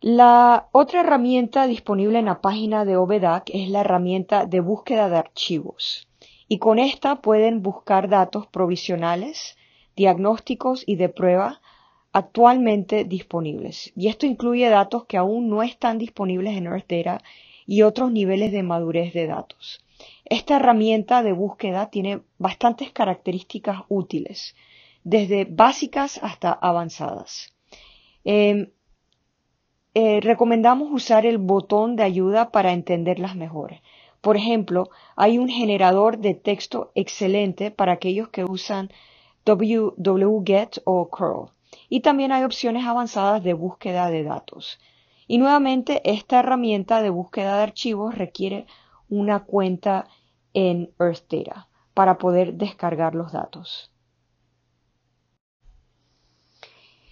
La otra herramienta disponible en la página de ovedac es la herramienta de búsqueda de archivos y con esta pueden buscar datos provisionales, diagnósticos y de prueba actualmente disponibles. Y esto incluye datos que aún no están disponibles en EarthData, y otros niveles de madurez de datos. Esta herramienta de búsqueda tiene bastantes características útiles, desde básicas hasta avanzadas. Em, eh, recomendamos usar el botón de ayuda para entenderlas mejor. Por ejemplo, hay un generador de texto excelente para aquellos que usan wget o curl. Y también hay opciones avanzadas de búsqueda de datos. Y nuevamente esta herramienta de búsqueda de archivos requiere una cuenta en EarthData para poder descargar los datos.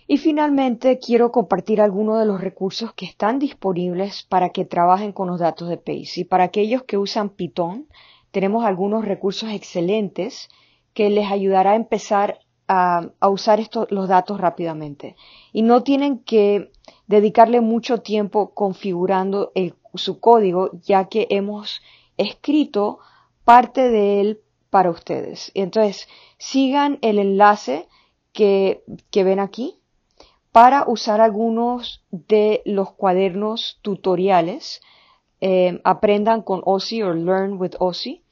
Y finalmente quiero compartir algunos de los recursos que están disponibles para que trabajen con los datos de Pace. Y para aquellos que usan Python, tenemos algunos recursos excelentes que les ayudará a empezar a, usar los datos rápidamente. Y no tienen que dedicarle mucho tiempo configurando su código, ya que hemos escrito parte de él para ustedes. Entonces, sigan el enlace que, que ven aquí para usar algunos de los cuadernos tutoriales. Eh, aprendan con OSI o Learn with OSI.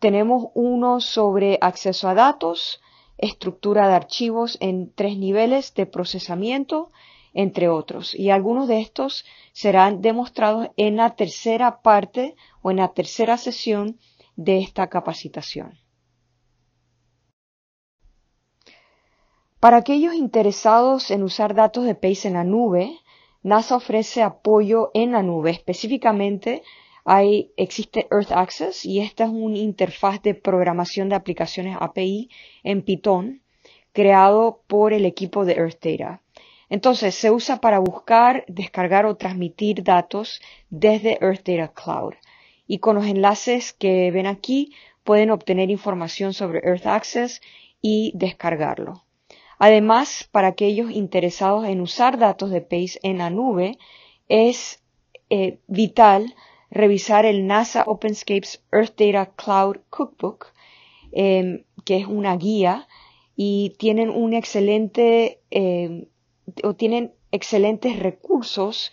Tenemos uno sobre acceso a datos, estructura de archivos en tres niveles de procesamiento entre otros. Y algunos de estos serán demostrados en la tercera parte o en la tercera sesión de esta capacitación. Para aquellos interesados en usar datos de PACE en la nube, NASA ofrece apoyo en la nube. Específicamente hay, existe Earth Access y esta es una interfaz de programación de aplicaciones API en Python creado por el equipo de Earth Data. Entonces, se usa para buscar, descargar o transmitir datos desde Earth Data Cloud. Y con los enlaces que ven aquí pueden obtener información sobre Earth Access y descargarlo. Además, para aquellos interesados en usar datos de PACE en la nube, es eh, vital revisar el NASA OpenScapes Earth Data Cloud Cookbook, em, que es una guía y tienen un excelente em, o tienen excelentes recursos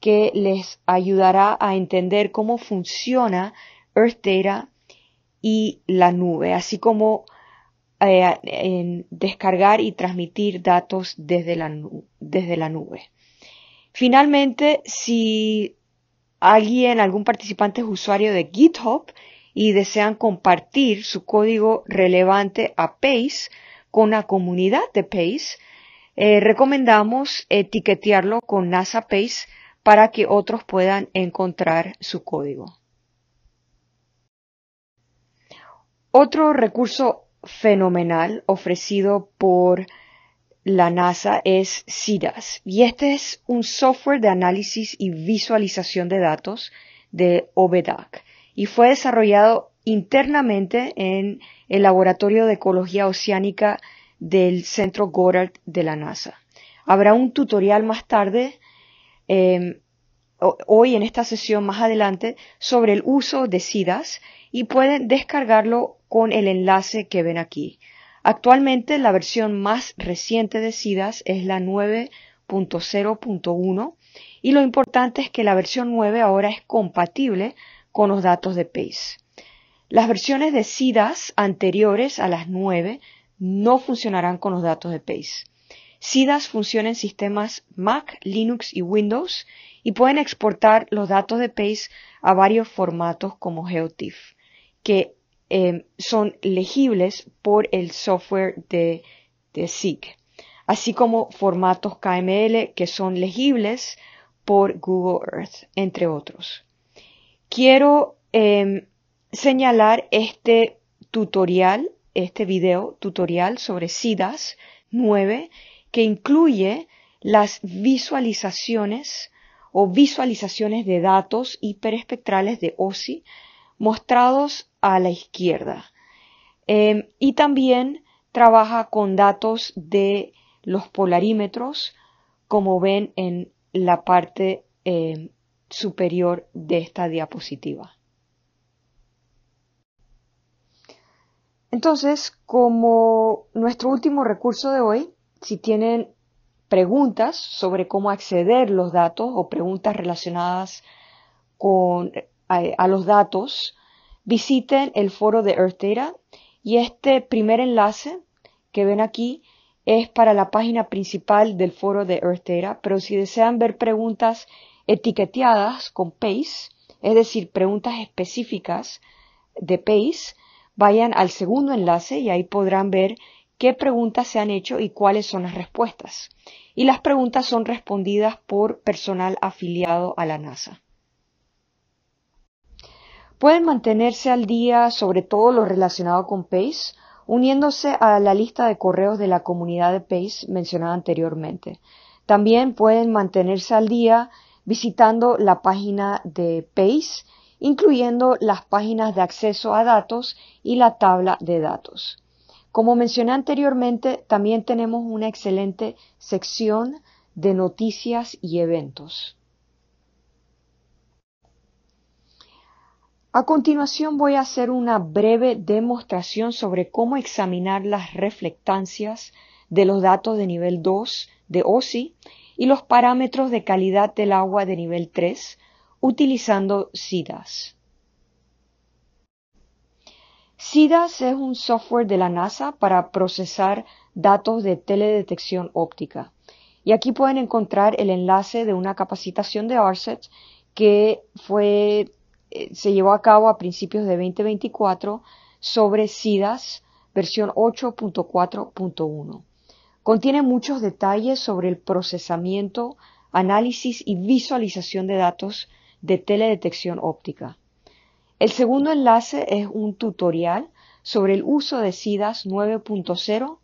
que les ayudará a entender cómo funciona Earth Data y la nube, así como eh, en descargar y transmitir datos desde la, desde la nube. Finalmente, si alguien, algún participante es usuario de GitHub y desean compartir su código relevante a Pace con la comunidad de Pace, eh, recomendamos etiquetearlo eh, con NASA Pace para que otros puedan encontrar su código. Otro recurso fenomenal ofrecido por la NASA es CIDAS y este es un software de análisis y visualización de datos de OBEDAC y fue desarrollado internamente en el Laboratorio de Ecología Oceánica del Centro Goddard de la NASA. Habrá un tutorial más tarde, em, hoy en esta sesión más adelante, sobre el uso de SIDAS y pueden descargarlo con el enlace que ven aquí. Actualmente la versión más reciente de SIDAS es la 9.0.1 y lo importante es que la versión 9 ahora es compatible con los datos de PACE. Las versiones de SIDAS anteriores a las 9 no funcionarán con los datos de Pace. SIDAS funciona en sistemas Mac, Linux y Windows y pueden exportar los datos de Pace a varios formatos como GeoTIFF, que em, son legibles por el software de, SIG, así como formatos KML que son legibles por Google Earth, entre otros. Quiero em, señalar este tutorial este video tutorial sobre SIDAS 9 que incluye las visualizaciones o visualizaciones de datos hiperespectrales de OSI mostrados a la izquierda. Em, y también trabaja con datos de los polarímetros, como ven en la parte em, superior de esta diapositiva. Entonces, como nuestro último recurso de hoy, si tienen preguntas sobre cómo acceder los datos o preguntas relacionadas con, a, los datos, visiten el foro de Earth y este primer enlace que ven aquí es para la página principal del foro de Earth pero si desean ver preguntas etiqueteadas con PACE, es decir, preguntas específicas de PACE, Vayan al segundo enlace y ahí podrán ver qué preguntas se han hecho y cuáles son las respuestas. Y las preguntas son respondidas por personal afiliado a la NASA. Pueden mantenerse al día sobre todo lo relacionado con PACE uniéndose a la lista de correos de la comunidad de PACE mencionada anteriormente. También pueden mantenerse al día visitando la página de PACE incluyendo las páginas de acceso a datos y la tabla de datos. Como mencioné anteriormente, también tenemos una excelente sección de noticias y eventos. A continuación voy a hacer una breve demostración sobre cómo examinar las reflectancias de los datos de nivel 2 de OSI y los parámetros de calidad del agua de nivel 3 utilizando SIDAS. SIDAS es un software de la NASA para procesar datos de teledetección óptica. Y aquí pueden encontrar el enlace de una capacitación de ARSET que fue, eh, se llevó a cabo a principios de 2024 sobre SIDAS versión 8.4.1. Contiene muchos detalles sobre el procesamiento, análisis y visualización de datos de teledetección óptica. El segundo enlace es un tutorial sobre el uso de SIDAS 9.0.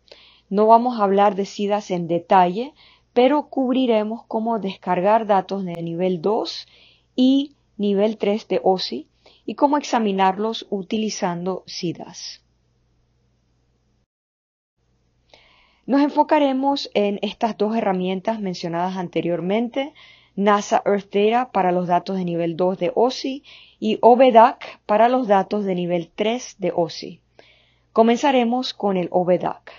No vamos a hablar de SIDAS en detalle, pero cubriremos cómo descargar datos de nivel 2 y nivel 3 de OSI y cómo examinarlos utilizando SIDAS. Nos enfocaremos en estas dos herramientas mencionadas anteriormente, NASA Earth para los datos de nivel 2 de OSI y OBDAC para los datos de nivel 3 de OSI. Comenzaremos con el OBDAC.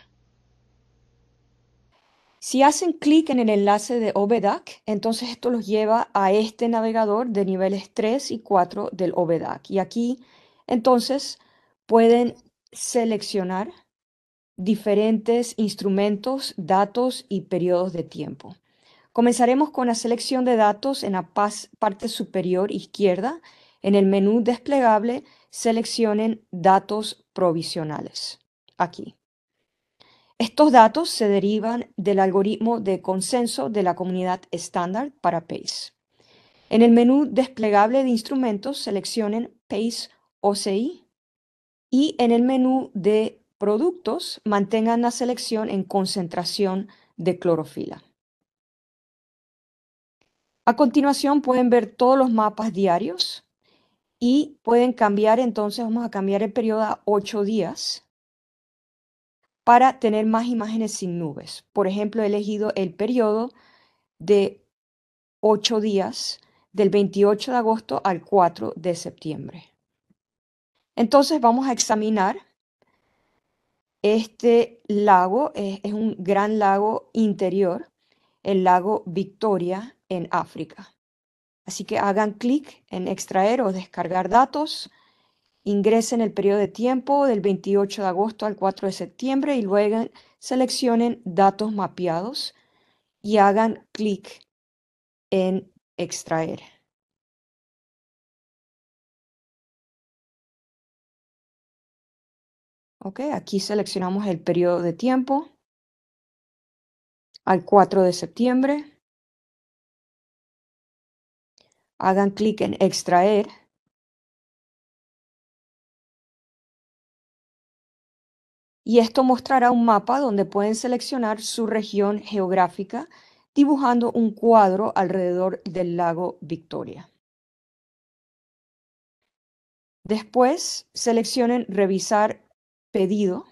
Si hacen clic en el enlace de OBDAC, entonces esto los lleva a este navegador de niveles 3 y 4 del OBDAC. Y aquí entonces pueden seleccionar diferentes instrumentos, datos y periodos de tiempo. Comenzaremos con la selección de datos en la parte superior izquierda. En el menú desplegable seleccionen Datos provisionales. Aquí. Estos datos se derivan del algoritmo de consenso de la comunidad estándar para PACE. En el menú desplegable de instrumentos seleccionen PACE OCI y en el menú de productos mantengan la selección en concentración de clorofila. A continuación pueden ver todos los mapas diarios y pueden cambiar, entonces vamos a cambiar el periodo a ocho días para tener más imágenes sin nubes. Por ejemplo, he elegido el periodo de 8 días del 28 de agosto al 4 de septiembre. Entonces vamos a examinar este lago, es un gran lago interior, el lago Victoria, en África. Así que hagan clic en extraer o descargar datos, ingresen el periodo de tiempo del 28 de agosto al 4 de septiembre y luego seleccionen datos mapeados y hagan clic en extraer. Ok, aquí seleccionamos el periodo de tiempo al 4 de septiembre hagan clic en Extraer y esto mostrará un mapa donde pueden seleccionar su región geográfica dibujando un cuadro alrededor del lago Victoria. Después seleccionen Revisar pedido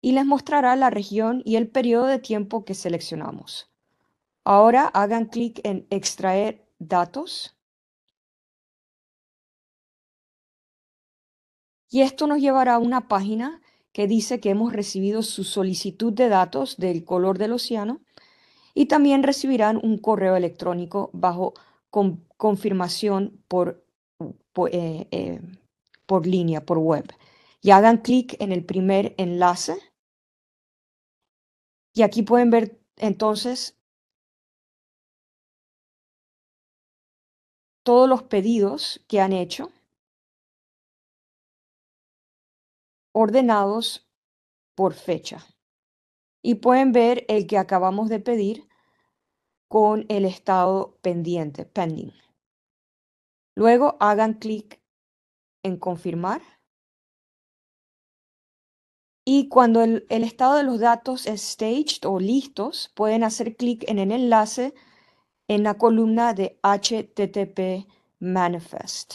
y les mostrará la región y el periodo de tiempo que seleccionamos. Ahora hagan clic en Extraer datos. Y esto nos llevará a una página que dice que hemos recibido su solicitud de datos del color del océano y también recibirán un correo electrónico bajo confirmación por, eh, eh, por línea, por web. Y hagan clic en el primer enlace y aquí pueden ver entonces todos los pedidos que han hecho, ordenados por fecha. Y pueden ver el que acabamos de pedir con el estado pendiente, pending. Luego hagan clic en confirmar. Y cuando el, estado de los datos es staged o listos, pueden hacer clic en el enlace en la columna de HTTP Manifest.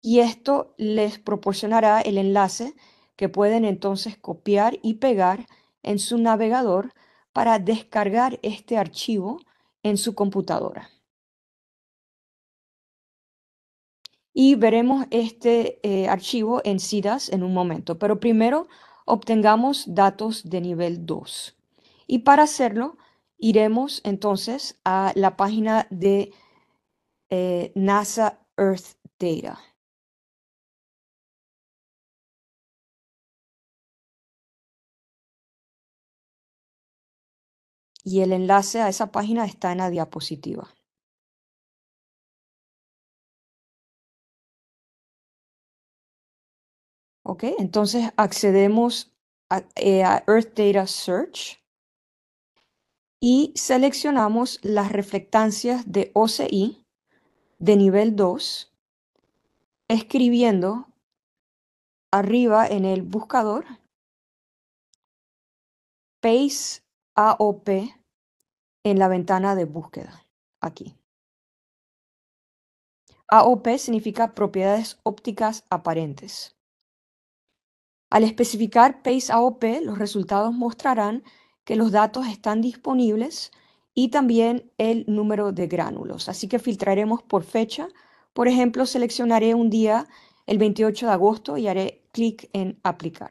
Y esto les proporcionará el enlace que pueden entonces copiar y pegar en su navegador para descargar este archivo en su computadora. Y veremos este eh, archivo en cidas en un momento, pero primero obtengamos datos de nivel 2. Y para hacerlo, Iremos entonces a la página de eh, NASA Earth Data. Y el enlace a esa página está en la diapositiva. Ok, entonces accedemos a eh, Earth Data Search y seleccionamos las reflectancias de OCI de nivel 2, escribiendo arriba en el buscador PACE AOP en la ventana de búsqueda, aquí. AOP significa propiedades ópticas aparentes. Al especificar PACE AOP, los resultados mostrarán que los datos están disponibles y también el número de gránulos. Así que filtraremos por fecha. Por ejemplo, seleccionaré un día, el 28 de agosto, y haré clic en aplicar.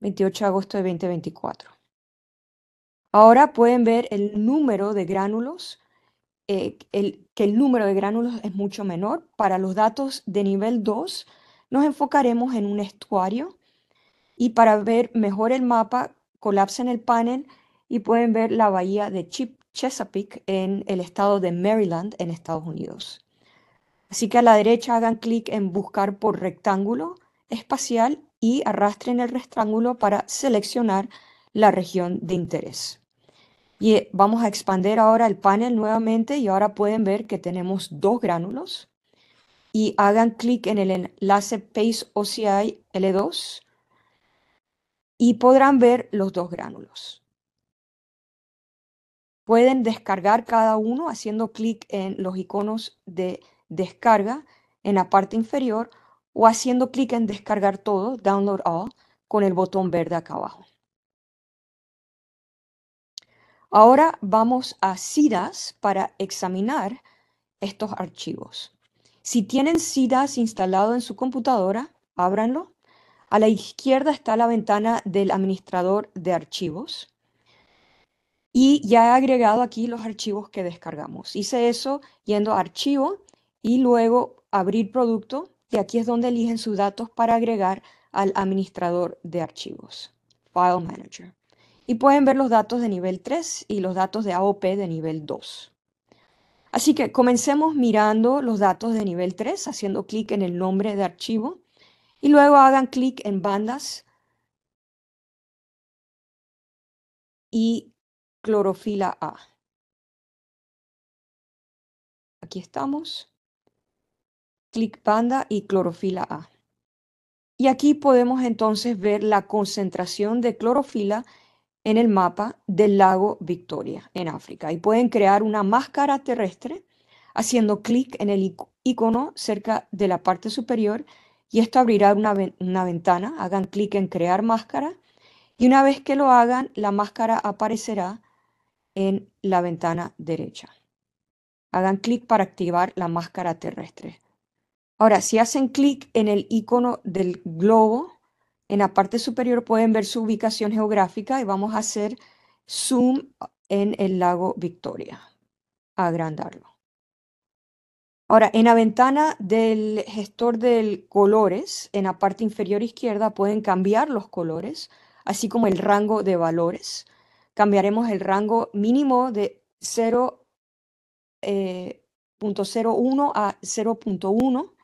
28 de agosto de 2024. Ahora pueden ver el número de gránulos, eh, que el número de gránulos es mucho menor. Para los datos de nivel 2 nos enfocaremos en un estuario y para ver mejor el mapa colapsen el panel y pueden ver la bahía de Chesapeake en el estado de Maryland en Estados Unidos. Así que a la derecha hagan clic en buscar por rectángulo espacial y arrastren el rectángulo para seleccionar la región de interés. Y eh, vamos a expandir ahora el panel nuevamente y ahora pueden ver que tenemos dos gránulos y hagan clic en el enlace Pace OCI L2 y podrán ver los dos gránulos. Pueden descargar cada uno haciendo clic en los iconos de descarga en la parte inferior o haciendo clic en descargar todo, download all, con el botón verde acá abajo. Ahora vamos a SIDAS para examinar estos archivos. Si tienen SIDAS instalado en su computadora, ábranlo a la izquierda está la ventana del administrador de archivos y ya he agregado aquí los archivos que descargamos. Hice eso yendo a archivo y luego abrir producto y aquí es donde eligen sus datos para agregar al administrador de archivos, File Manager. Y pueden ver los datos de nivel 3 y los datos de AOP de nivel 2. Así que comencemos mirando los datos de nivel 3, haciendo clic en el nombre de archivo y luego hagan clic en bandas y clorofila A. Aquí estamos. Clic banda y clorofila A. Y aquí podemos entonces ver la concentración de clorofila en el mapa del lago Victoria en África. Y pueden crear una máscara terrestre haciendo clic en el icono cerca de la parte superior y esto abrirá una, ventana. Hagan clic en crear máscara y una vez que lo hagan, la máscara aparecerá en la ventana derecha. Hagan clic para activar la máscara terrestre. Ahora, si hacen clic en el icono del globo, en la parte superior pueden ver su ubicación geográfica y vamos a hacer zoom en el lago Victoria, agrandarlo. Ahora, en la ventana del gestor de colores, en la parte inferior izquierda, pueden cambiar los colores, así como el rango de valores. Cambiaremos el rango mínimo de 0.01 eh, a 0.1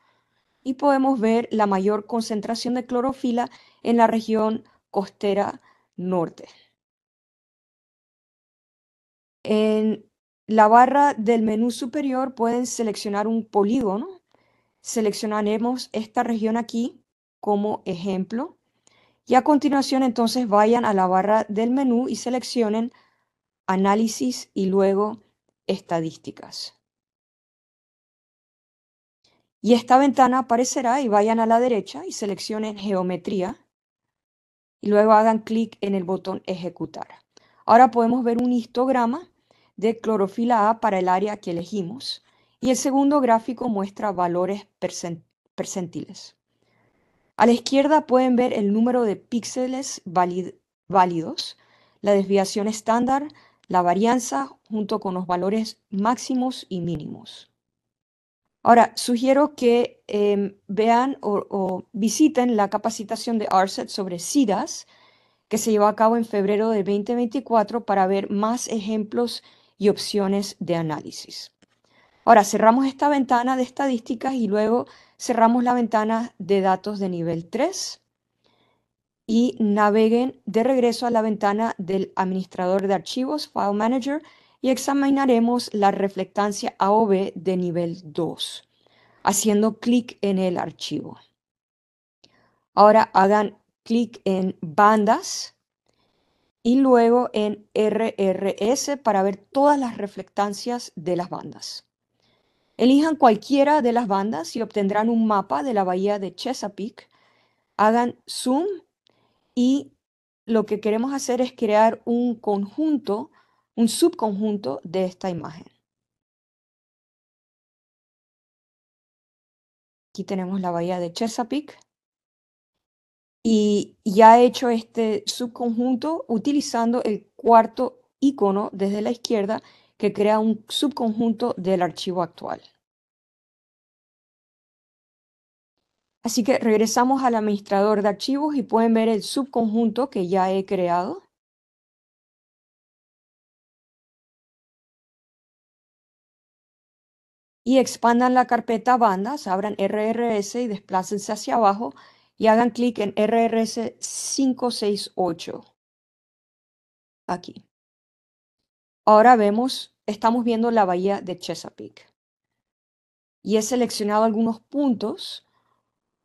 y podemos ver la mayor concentración de clorofila en la región costera norte la barra del menú superior pueden seleccionar un polígono. Seleccionaremos esta región aquí como ejemplo. Y a continuación entonces vayan a la barra del menú y seleccionen análisis y luego estadísticas. Y esta ventana aparecerá y vayan a la derecha y seleccionen geometría y luego hagan clic en el botón ejecutar. Ahora podemos ver un histograma de clorofila A para el área que elegimos. Y el segundo gráfico muestra valores percentiles. A la izquierda pueden ver el número de píxeles válidos, la desviación estándar, la varianza, junto con los valores máximos y mínimos. Ahora, sugiero que em, vean o, visiten la capacitación de ARSET sobre SIDAS, que se llevó a cabo en febrero de 2024 para ver más ejemplos y opciones de análisis. Ahora cerramos esta ventana de estadísticas y luego cerramos la ventana de datos de nivel 3 y naveguen de regreso a la ventana del administrador de archivos, File Manager, y examinaremos la reflectancia AOB de nivel 2, haciendo clic en el archivo. Ahora hagan clic en bandas y luego en RRS para ver todas las reflectancias de las bandas. Elijan cualquiera de las bandas y obtendrán un mapa de la bahía de Chesapeake. Hagan zoom y lo que queremos hacer es crear un conjunto, un subconjunto de esta imagen. Aquí tenemos la bahía de Chesapeake y ya he hecho este subconjunto utilizando el cuarto icono desde la izquierda que crea un subconjunto del archivo actual. Así que regresamos al administrador de archivos y pueden ver el subconjunto que ya he creado. Y expandan la carpeta bandas, abran RRS y desplácense hacia abajo y hagan clic en RRS 568. Aquí. Ahora vemos, estamos viendo la bahía de Chesapeake. Y he seleccionado algunos puntos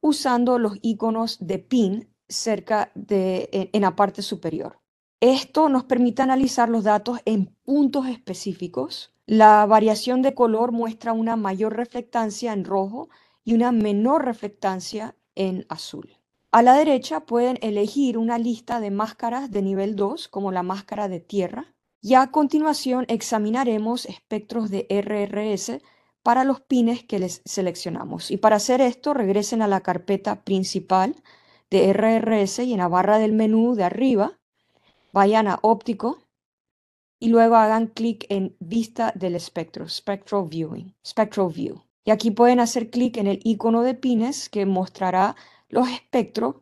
usando los iconos de pin cerca de, en la parte superior. Esto nos permite analizar los datos en puntos específicos. La variación de color muestra una mayor reflectancia en rojo y una menor reflectancia en azul. A la derecha pueden elegir una lista de máscaras de nivel 2 como la máscara de tierra y a continuación examinaremos espectros de RRS para los pines que les seleccionamos. Y para hacer esto regresen a la carpeta principal de RRS y en la barra del menú de arriba vayan a óptico y luego hagan clic en vista del espectro, spectral viewing, spectral view. Y aquí pueden hacer clic en el icono de pines que mostrará los espectros,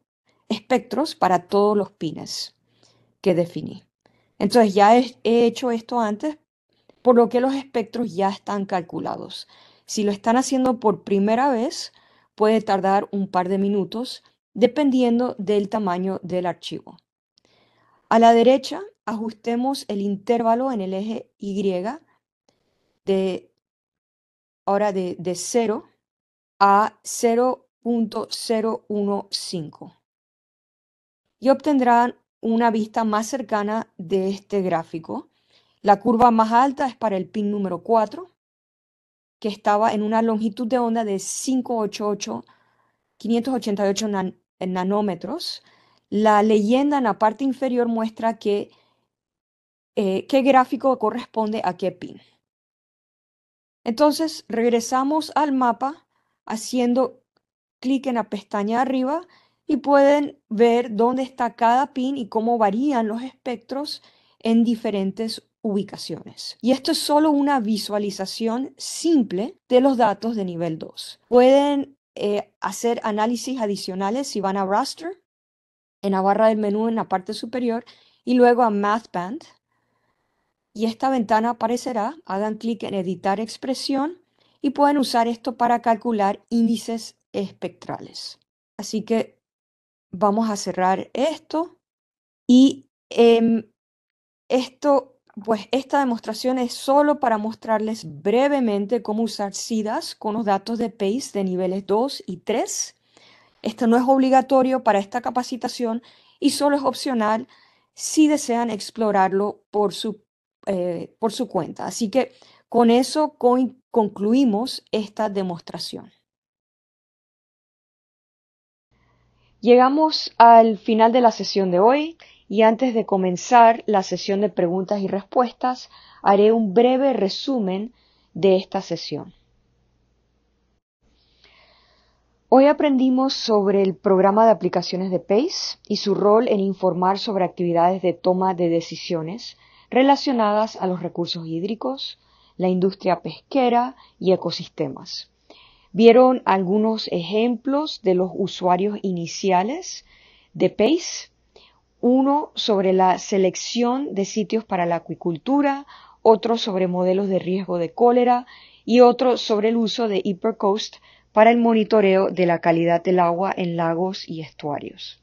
espectros para todos los pines que definí. Entonces ya he hecho esto antes, por lo que los espectros ya están calculados. Si lo están haciendo por primera vez, puede tardar un par de minutos dependiendo del tamaño del archivo. A la derecha ajustemos el intervalo en el eje Y de ahora de, de 0 a 0.015 y obtendrán una vista más cercana de este gráfico. La curva más alta es para el pin número 4, que estaba en una longitud de onda de 588, 588 nanómetros. La leyenda en la parte inferior muestra que, eh, qué gráfico corresponde a qué pin. Entonces regresamos al mapa haciendo clic en la pestaña arriba y pueden ver dónde está cada pin y cómo varían los espectros en diferentes ubicaciones. Y esto es solo una visualización simple de los datos de nivel 2. Pueden eh, hacer análisis adicionales si van a Raster, en la barra del menú en la parte superior, y luego a math band y esta ventana aparecerá. Hagan clic en editar expresión y pueden usar esto para calcular índices espectrales. Así que vamos a cerrar esto y em, esto, pues esta demostración es solo para mostrarles brevemente cómo usar SIDAS con los datos de PACE de niveles 2 y 3. Esto no es obligatorio para esta capacitación y solo es opcional si desean explorarlo por su eh, por su cuenta. Así que con eso concluimos esta demostración. Llegamos al final de la sesión de hoy y antes de comenzar la sesión de preguntas y respuestas, haré un breve resumen de esta sesión. Hoy aprendimos sobre el programa de aplicaciones de PACE y su rol en informar sobre actividades de toma de decisiones, relacionadas a los recursos hídricos, la industria pesquera y ecosistemas. Vieron algunos ejemplos de los usuarios iniciales de PACE, uno sobre la selección de sitios para la acuicultura, otro sobre modelos de riesgo de cólera y otro sobre el uso de Hypercoast para el monitoreo de la calidad del agua en lagos y estuarios.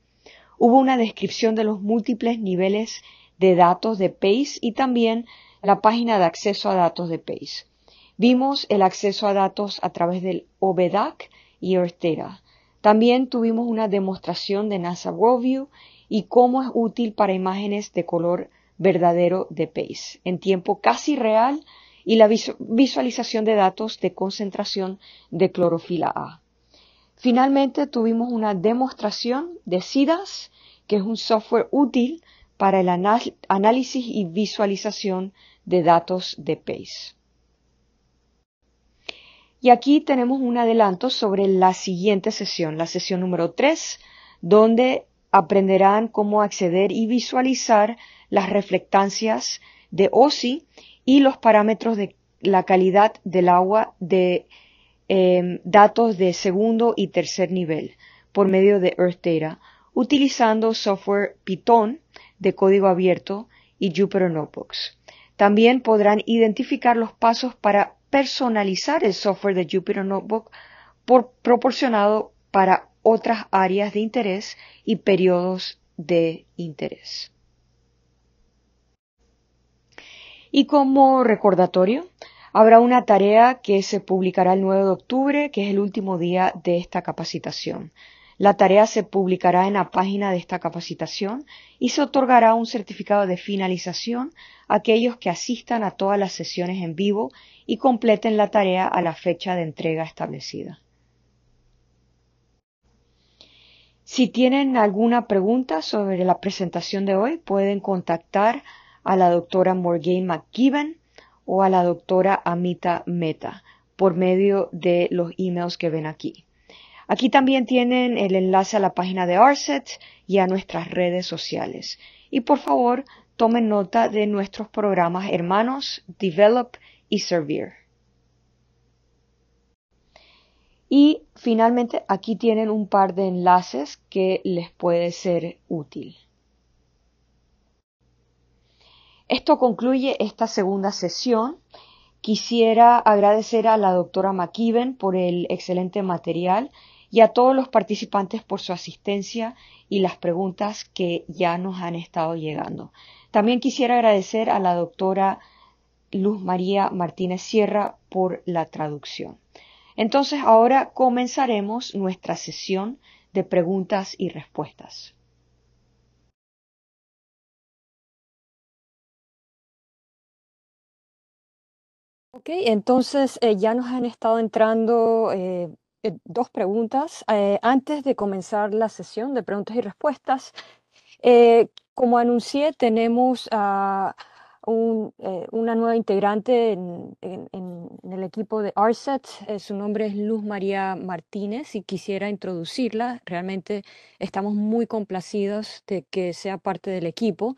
Hubo una descripción de los múltiples niveles de datos de PACE y también la página de acceso a datos de PACE. Vimos el acceso a datos a través del OBEDAC y Earth También tuvimos una demostración de NASA WorldView y cómo es útil para imágenes de color verdadero de PACE en tiempo casi real y la visualización de datos de concentración de clorofila A. Finalmente tuvimos una demostración de SIDAS, que es un software útil para el análisis y visualización de datos de PACE. Y aquí tenemos un adelanto sobre la siguiente sesión, la sesión número 3, donde aprenderán cómo acceder y visualizar las reflectancias de OSI y los parámetros de la calidad del agua de em, datos de segundo y tercer nivel por medio de Earth Data, utilizando software Python de código abierto y Jupyter Notebooks. También podrán identificar los pasos para personalizar el software de Jupyter Notebook proporcionado para otras áreas de interés y periodos de interés. Y como recordatorio, habrá una tarea que se publicará el 9 de octubre, que es el último día de esta capacitación. La tarea se publicará en la página de esta capacitación y se otorgará un certificado de finalización a aquellos que asistan a todas las sesiones en vivo y completen la tarea a la fecha de entrega establecida. Si tienen alguna pregunta sobre la presentación de hoy, pueden contactar a la doctora Morgane McKibben o a la doctora Amita Meta por medio de los emails que ven aquí. Aquí también tienen el enlace a la página de Arset y a nuestras redes sociales. Y por favor, tomen nota de nuestros programas hermanos Develop y Servir. Y finalmente aquí tienen un par de enlaces que les puede ser útil. Esto concluye esta segunda sesión. Quisiera agradecer a la doctora McKibben por el excelente material y a todos los participantes por su asistencia y las preguntas que ya nos han estado llegando. También quisiera agradecer a la doctora Luz María Martínez Sierra por la traducción. Entonces ahora comenzaremos nuestra sesión de preguntas y respuestas. Ok, entonces eh, ya nos han estado entrando eh, eh, dos preguntas eh, antes de comenzar la sesión de preguntas y respuestas. Eh, como anuncié, tenemos a una nueva integrante en, en el equipo de ARSET. su nombre es Luz María Martínez y quisiera introducirla. Realmente estamos muy complacidos de que sea parte del equipo.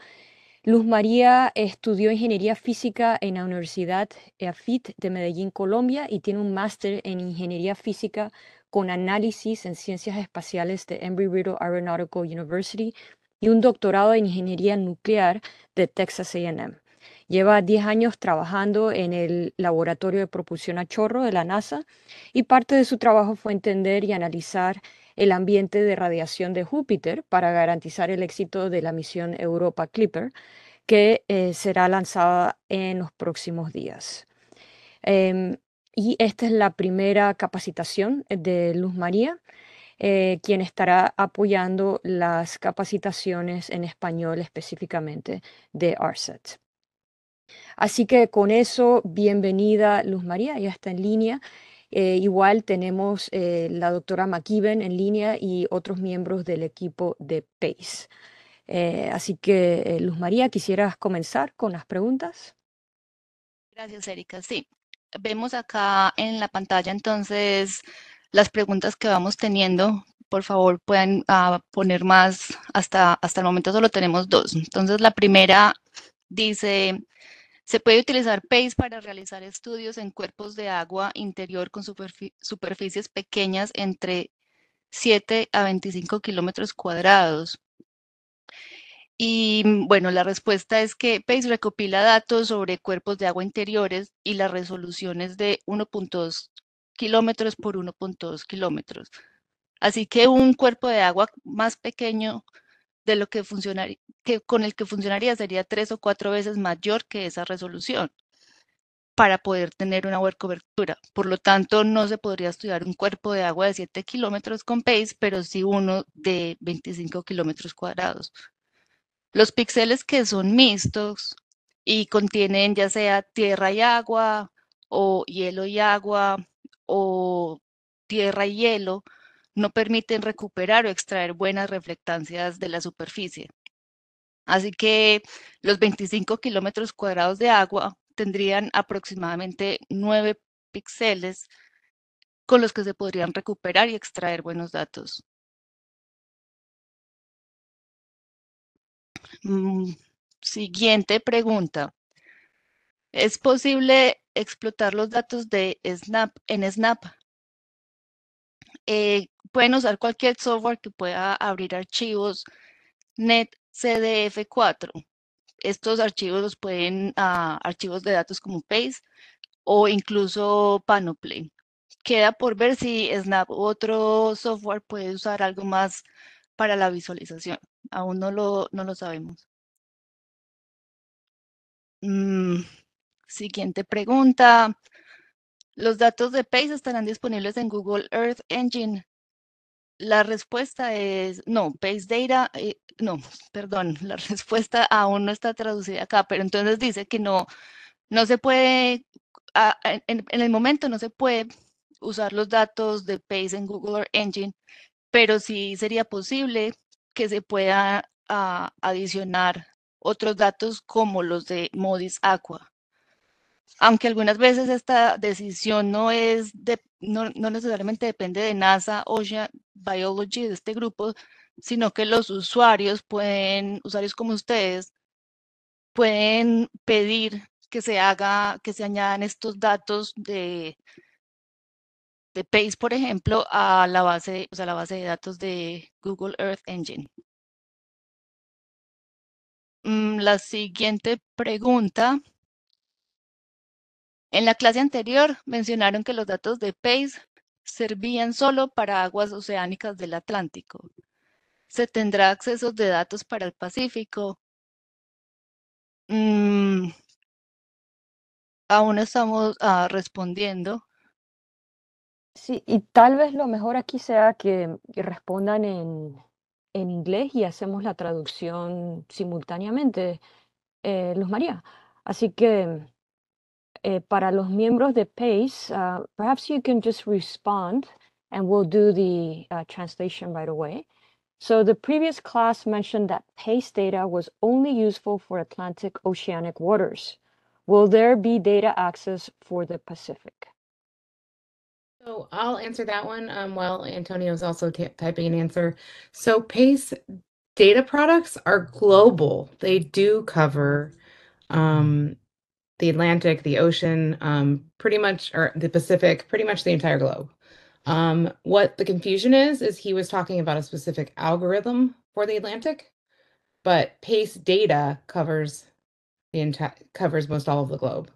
Luz María estudió Ingeniería Física en la Universidad EAFIT de Medellín, Colombia, y tiene un máster en Ingeniería Física con análisis en Ciencias Espaciales de Embry-Riddle Aeronautical University y un doctorado en Ingeniería Nuclear de Texas AM. Lleva 10 años trabajando en el Laboratorio de Propulsión a Chorro de la NASA y parte de su trabajo fue entender y analizar el ambiente de radiación de Júpiter para garantizar el éxito de la misión Europa Clipper, que eh, será lanzada en los próximos días. Em, y esta es la primera capacitación de Luz María. Eh, quien estará apoyando las capacitaciones en español específicamente de ARSET. Así que con eso, bienvenida Luz María, ya está en línea. Eh, igual tenemos eh, la doctora McKibben en línea y otros miembros del equipo de PACE. Eh, así que, Luz María, ¿quisieras comenzar con las preguntas? Gracias, Erika. Sí, vemos acá en la pantalla entonces las preguntas que vamos teniendo. Por favor, pueden ah, poner más. Hasta, hasta el momento solo tenemos dos. Entonces, la primera dice, se puede utilizar PACE para realizar estudios en cuerpos de agua interior con superficies pequeñas entre 7 a 25 kilómetros cuadrados. Y mm, bueno, la respuesta es que PACE recopila datos sobre cuerpos de agua interiores y las resoluciones de 1.2 kilómetros por 1.2 kilómetros. Así que un cuerpo de agua más pequeño de lo que, funcionaría, que con el que funcionaría sería tres o cuatro veces mayor que esa resolución para poder tener una buena cobertura. Por lo tanto, no se podría estudiar un cuerpo de agua de 7 kilómetros con PACE, pero sí uno de 25 kilómetros cuadrados. Los píxeles que son mixtos y contienen ya sea tierra y agua, o hielo y agua, o tierra y hielo, no permiten recuperar o extraer buenas reflectancias de la superficie. Así que los 25 kilómetros cuadrados de agua tendrían aproximadamente 9 píxeles con los que se podrían recuperar y extraer buenos datos. Mm, siguiente pregunta. ¿Es posible explotar los datos de SNAP en SNAP? Eh, pueden usar cualquier software que pueda abrir archivos net CDF4. Estos archivos los pueden, ah, archivos de datos como PACE o incluso Panoply. Queda por ver si Snap u otro software puede usar algo más para la visualización. Aún no lo, no lo sabemos. Mm, siguiente pregunta. Los datos de PACE estarán disponibles en Google Earth Engine la respuesta es, no, Pace Data, eh, no, perdón, la respuesta aún no está traducida acá, pero entonces dice que no, no se puede, ah, en, el momento no se puede usar los datos de Pace en Google Earth Engine, pero sí sería posible que se pueda ah, adicionar otros datos como los de Modis Aqua. Aunque algunas veces esta decisión no es de, no, necesariamente depende de NASA, OSHA, Biology, de este grupo, sino que los usuarios pueden, usuarios como ustedes, pueden pedir que se haga, que se añadan estos datos de, de Pace, por ejemplo, a la base, la base de datos de Google Earth Engine. Mm, la siguiente pregunta en la clase anterior mencionaron que los datos de PACE servían solo para aguas oceánicas del Atlántico. Se tendrá acceso de datos para el Pacífico. Mm, aún estamos ah, respondiendo. Sí, y tal vez lo mejor aquí sea que, respondan en, inglés y hacemos la traducción simultáneamente, eh, Luz María. Así que eh, para los miembros de PACE, uh, perhaps you can just respond and we'll do the uh, translation right away. So the previous class mentioned that PACE data was only useful for Atlantic oceanic waters. Will there be data access for the Pacific? So I'll answer that one um, while Antonio is also typing an answer. So PACE data products are global. They do cover um, the Atlantic, the ocean, um, pretty much, or the Pacific, pretty much the entire globe. Um, what the confusion is, is he was talking about a specific algorithm for the Atlantic, but PACE data covers the entire covers most all of the globe.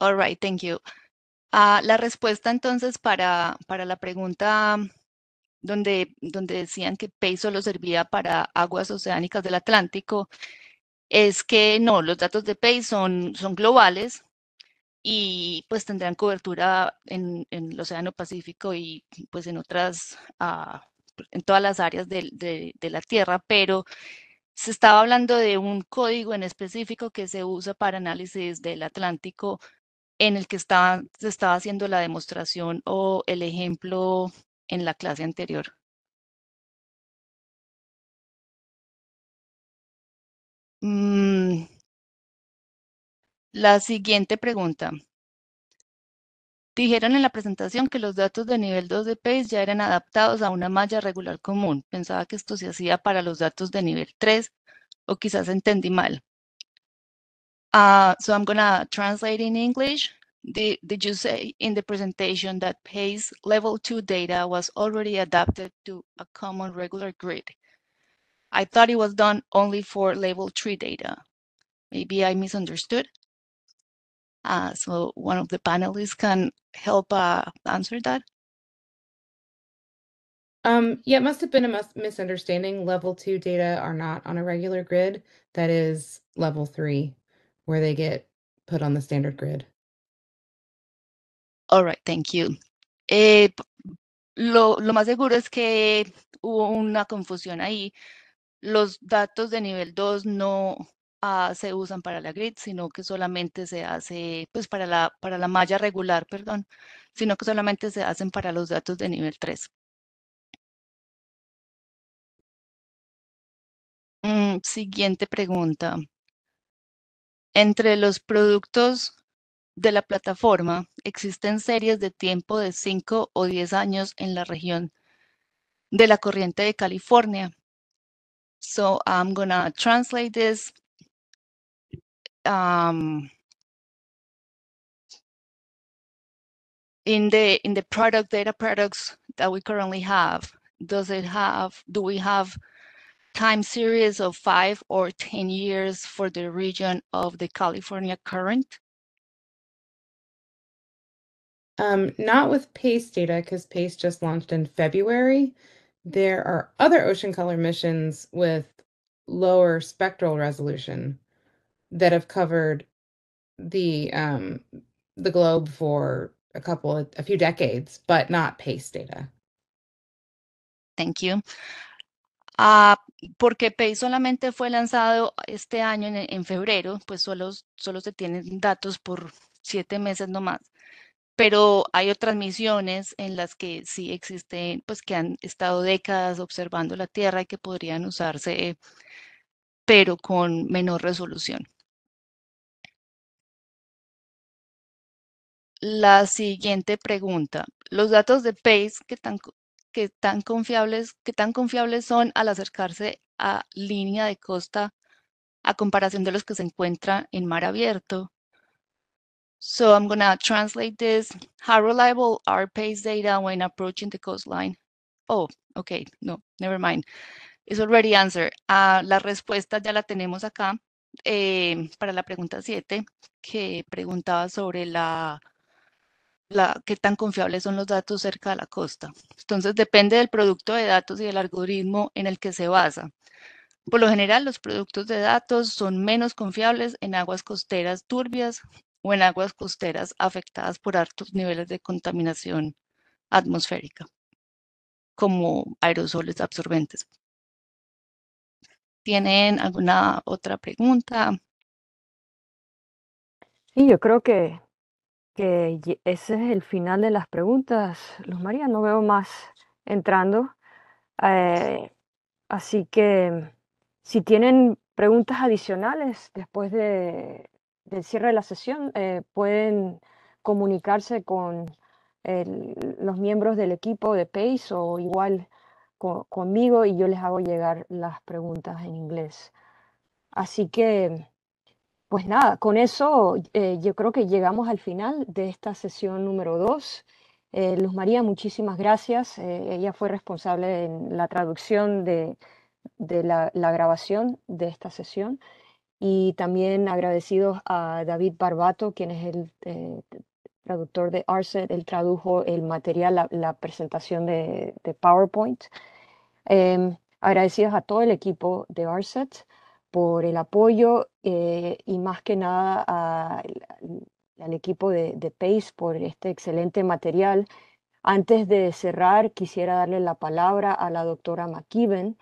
All right, thank you. Uh, la respuesta entonces para, para la pregunta donde, donde decían que PACE solo servía para aguas oceánicas del Atlántico, es que no, los datos de Pay son, globales y pues tendrán cobertura en, el Océano Pacífico y pues en otras, ah, en todas las áreas de, la Tierra, pero se estaba hablando de un código en específico que se usa para análisis del Atlántico en el que se estaba haciendo la demostración o el ejemplo en la clase anterior. Mm. La siguiente pregunta. Dijeron en la presentación que los datos de nivel 2 de PACE ya eran adaptados a una malla regular común. Pensaba que esto se hacía para los datos de nivel 3 o quizás entendí mal. Ah, so I'm going to translate in English. Did, did you say in the presentation that PACE level 2 data was already adapted to a common regular grid? I thought it was done only for level three data. Maybe I misunderstood. Uh, so one of the panelists can help uh, answer that. Um, yeah, it must have been a misunderstanding. Level two data are not on a regular grid. That is level three, where they get put on the standard grid. All right, thank you. Eh, lo, lo más seguro es que hubo una confusión ahí. los datos de nivel 2 no ah, se usan para la grid, sino que solamente se hace, pues para la, para la malla regular, perdón, sino que solamente se hacen para los datos de nivel 3. Mm, siguiente pregunta. Entre los productos de la plataforma existen series de tiempo de 5 o 10 años en la región de la corriente de California So I'm gonna translate this. Um, in the in the product data products that we currently have, does it have? Do we have time series of five or 10 years for the region of the California current? Um, not with PACE data because PACE just launched in February there are other ocean color missions with lower spectral resolution that have covered the um, the globe for a couple a few decades but not pace data thank you uh, porque PACE solamente fue lanzado este año en, en febrero, pues solo, solo se tienen datos por siete meses nomás. pero hay otras misiones en las que sí existen, pues que han estado décadas observando la Tierra y que podrían usarse, pero con menor resolución. La siguiente pregunta. Los datos de PACE, ¿qué tan, confiables, tan confiables son al acercarse a línea de costa a comparación de los que se encuentran en mar abierto? So I'm gonna translate this. How reliable are pace data when approaching the coastline? Oh, okay, no, never mind. It's already answered. Uh, la respuesta ya la tenemos acá em, para la pregunta 7, que preguntaba sobre la, la, qué tan confiables son los datos cerca de la costa. Entonces depende del producto de datos y del algoritmo en el que se basa. Por lo general, los productos de datos son menos confiables en aguas costeras turbias o en aguas costeras afectadas por altos niveles de contaminación atmosférica, como aerosoles absorbentes. ¿Tienen alguna otra pregunta? Sí, yo creo que, que ese es el final de las preguntas, Luz María. No veo más entrando. Eh, así que si tienen preguntas adicionales después de del cierre de la sesión eh, pueden comunicarse con los miembros del equipo de PACE o igual conmigo y yo les hago llegar las preguntas en inglés. Así que, pues nada, con eso eh, yo creo que llegamos al final de esta sesión número 2. Eh, Luz María, muchísimas gracias. ella fue responsable en la traducción de, la grabación de esta sesión y también agradecidos a David Barbato, quien es el eh, traductor de Arset, él tradujo el material, la, presentación de, PowerPoint. Em, agradecidos a todo el equipo de Arset por el apoyo eh, y más que nada al equipo de, de PACE por este excelente material. Antes de cerrar, quisiera darle la palabra a la doctora McKibben.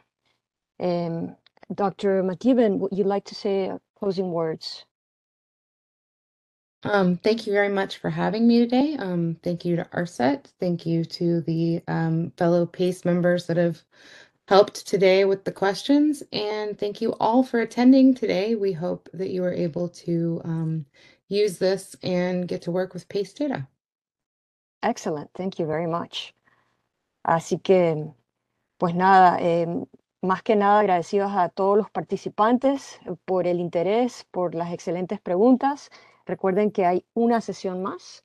Em, Dr. McGibbon, would you like to say uh, closing words? Um, thank you very much for having me today. Um, thank you to Arset. Thank you to the um, fellow PACE members that have helped today with the questions. And thank you all for attending today. We hope that you are able to um, use this and get to work with PACE data. Excellent. Thank you very much. Así que, pues nada, eh, más que nada agradecidas a todos los participantes eh, por el interés, por las excelentes preguntas. Recuerden que hay una sesión más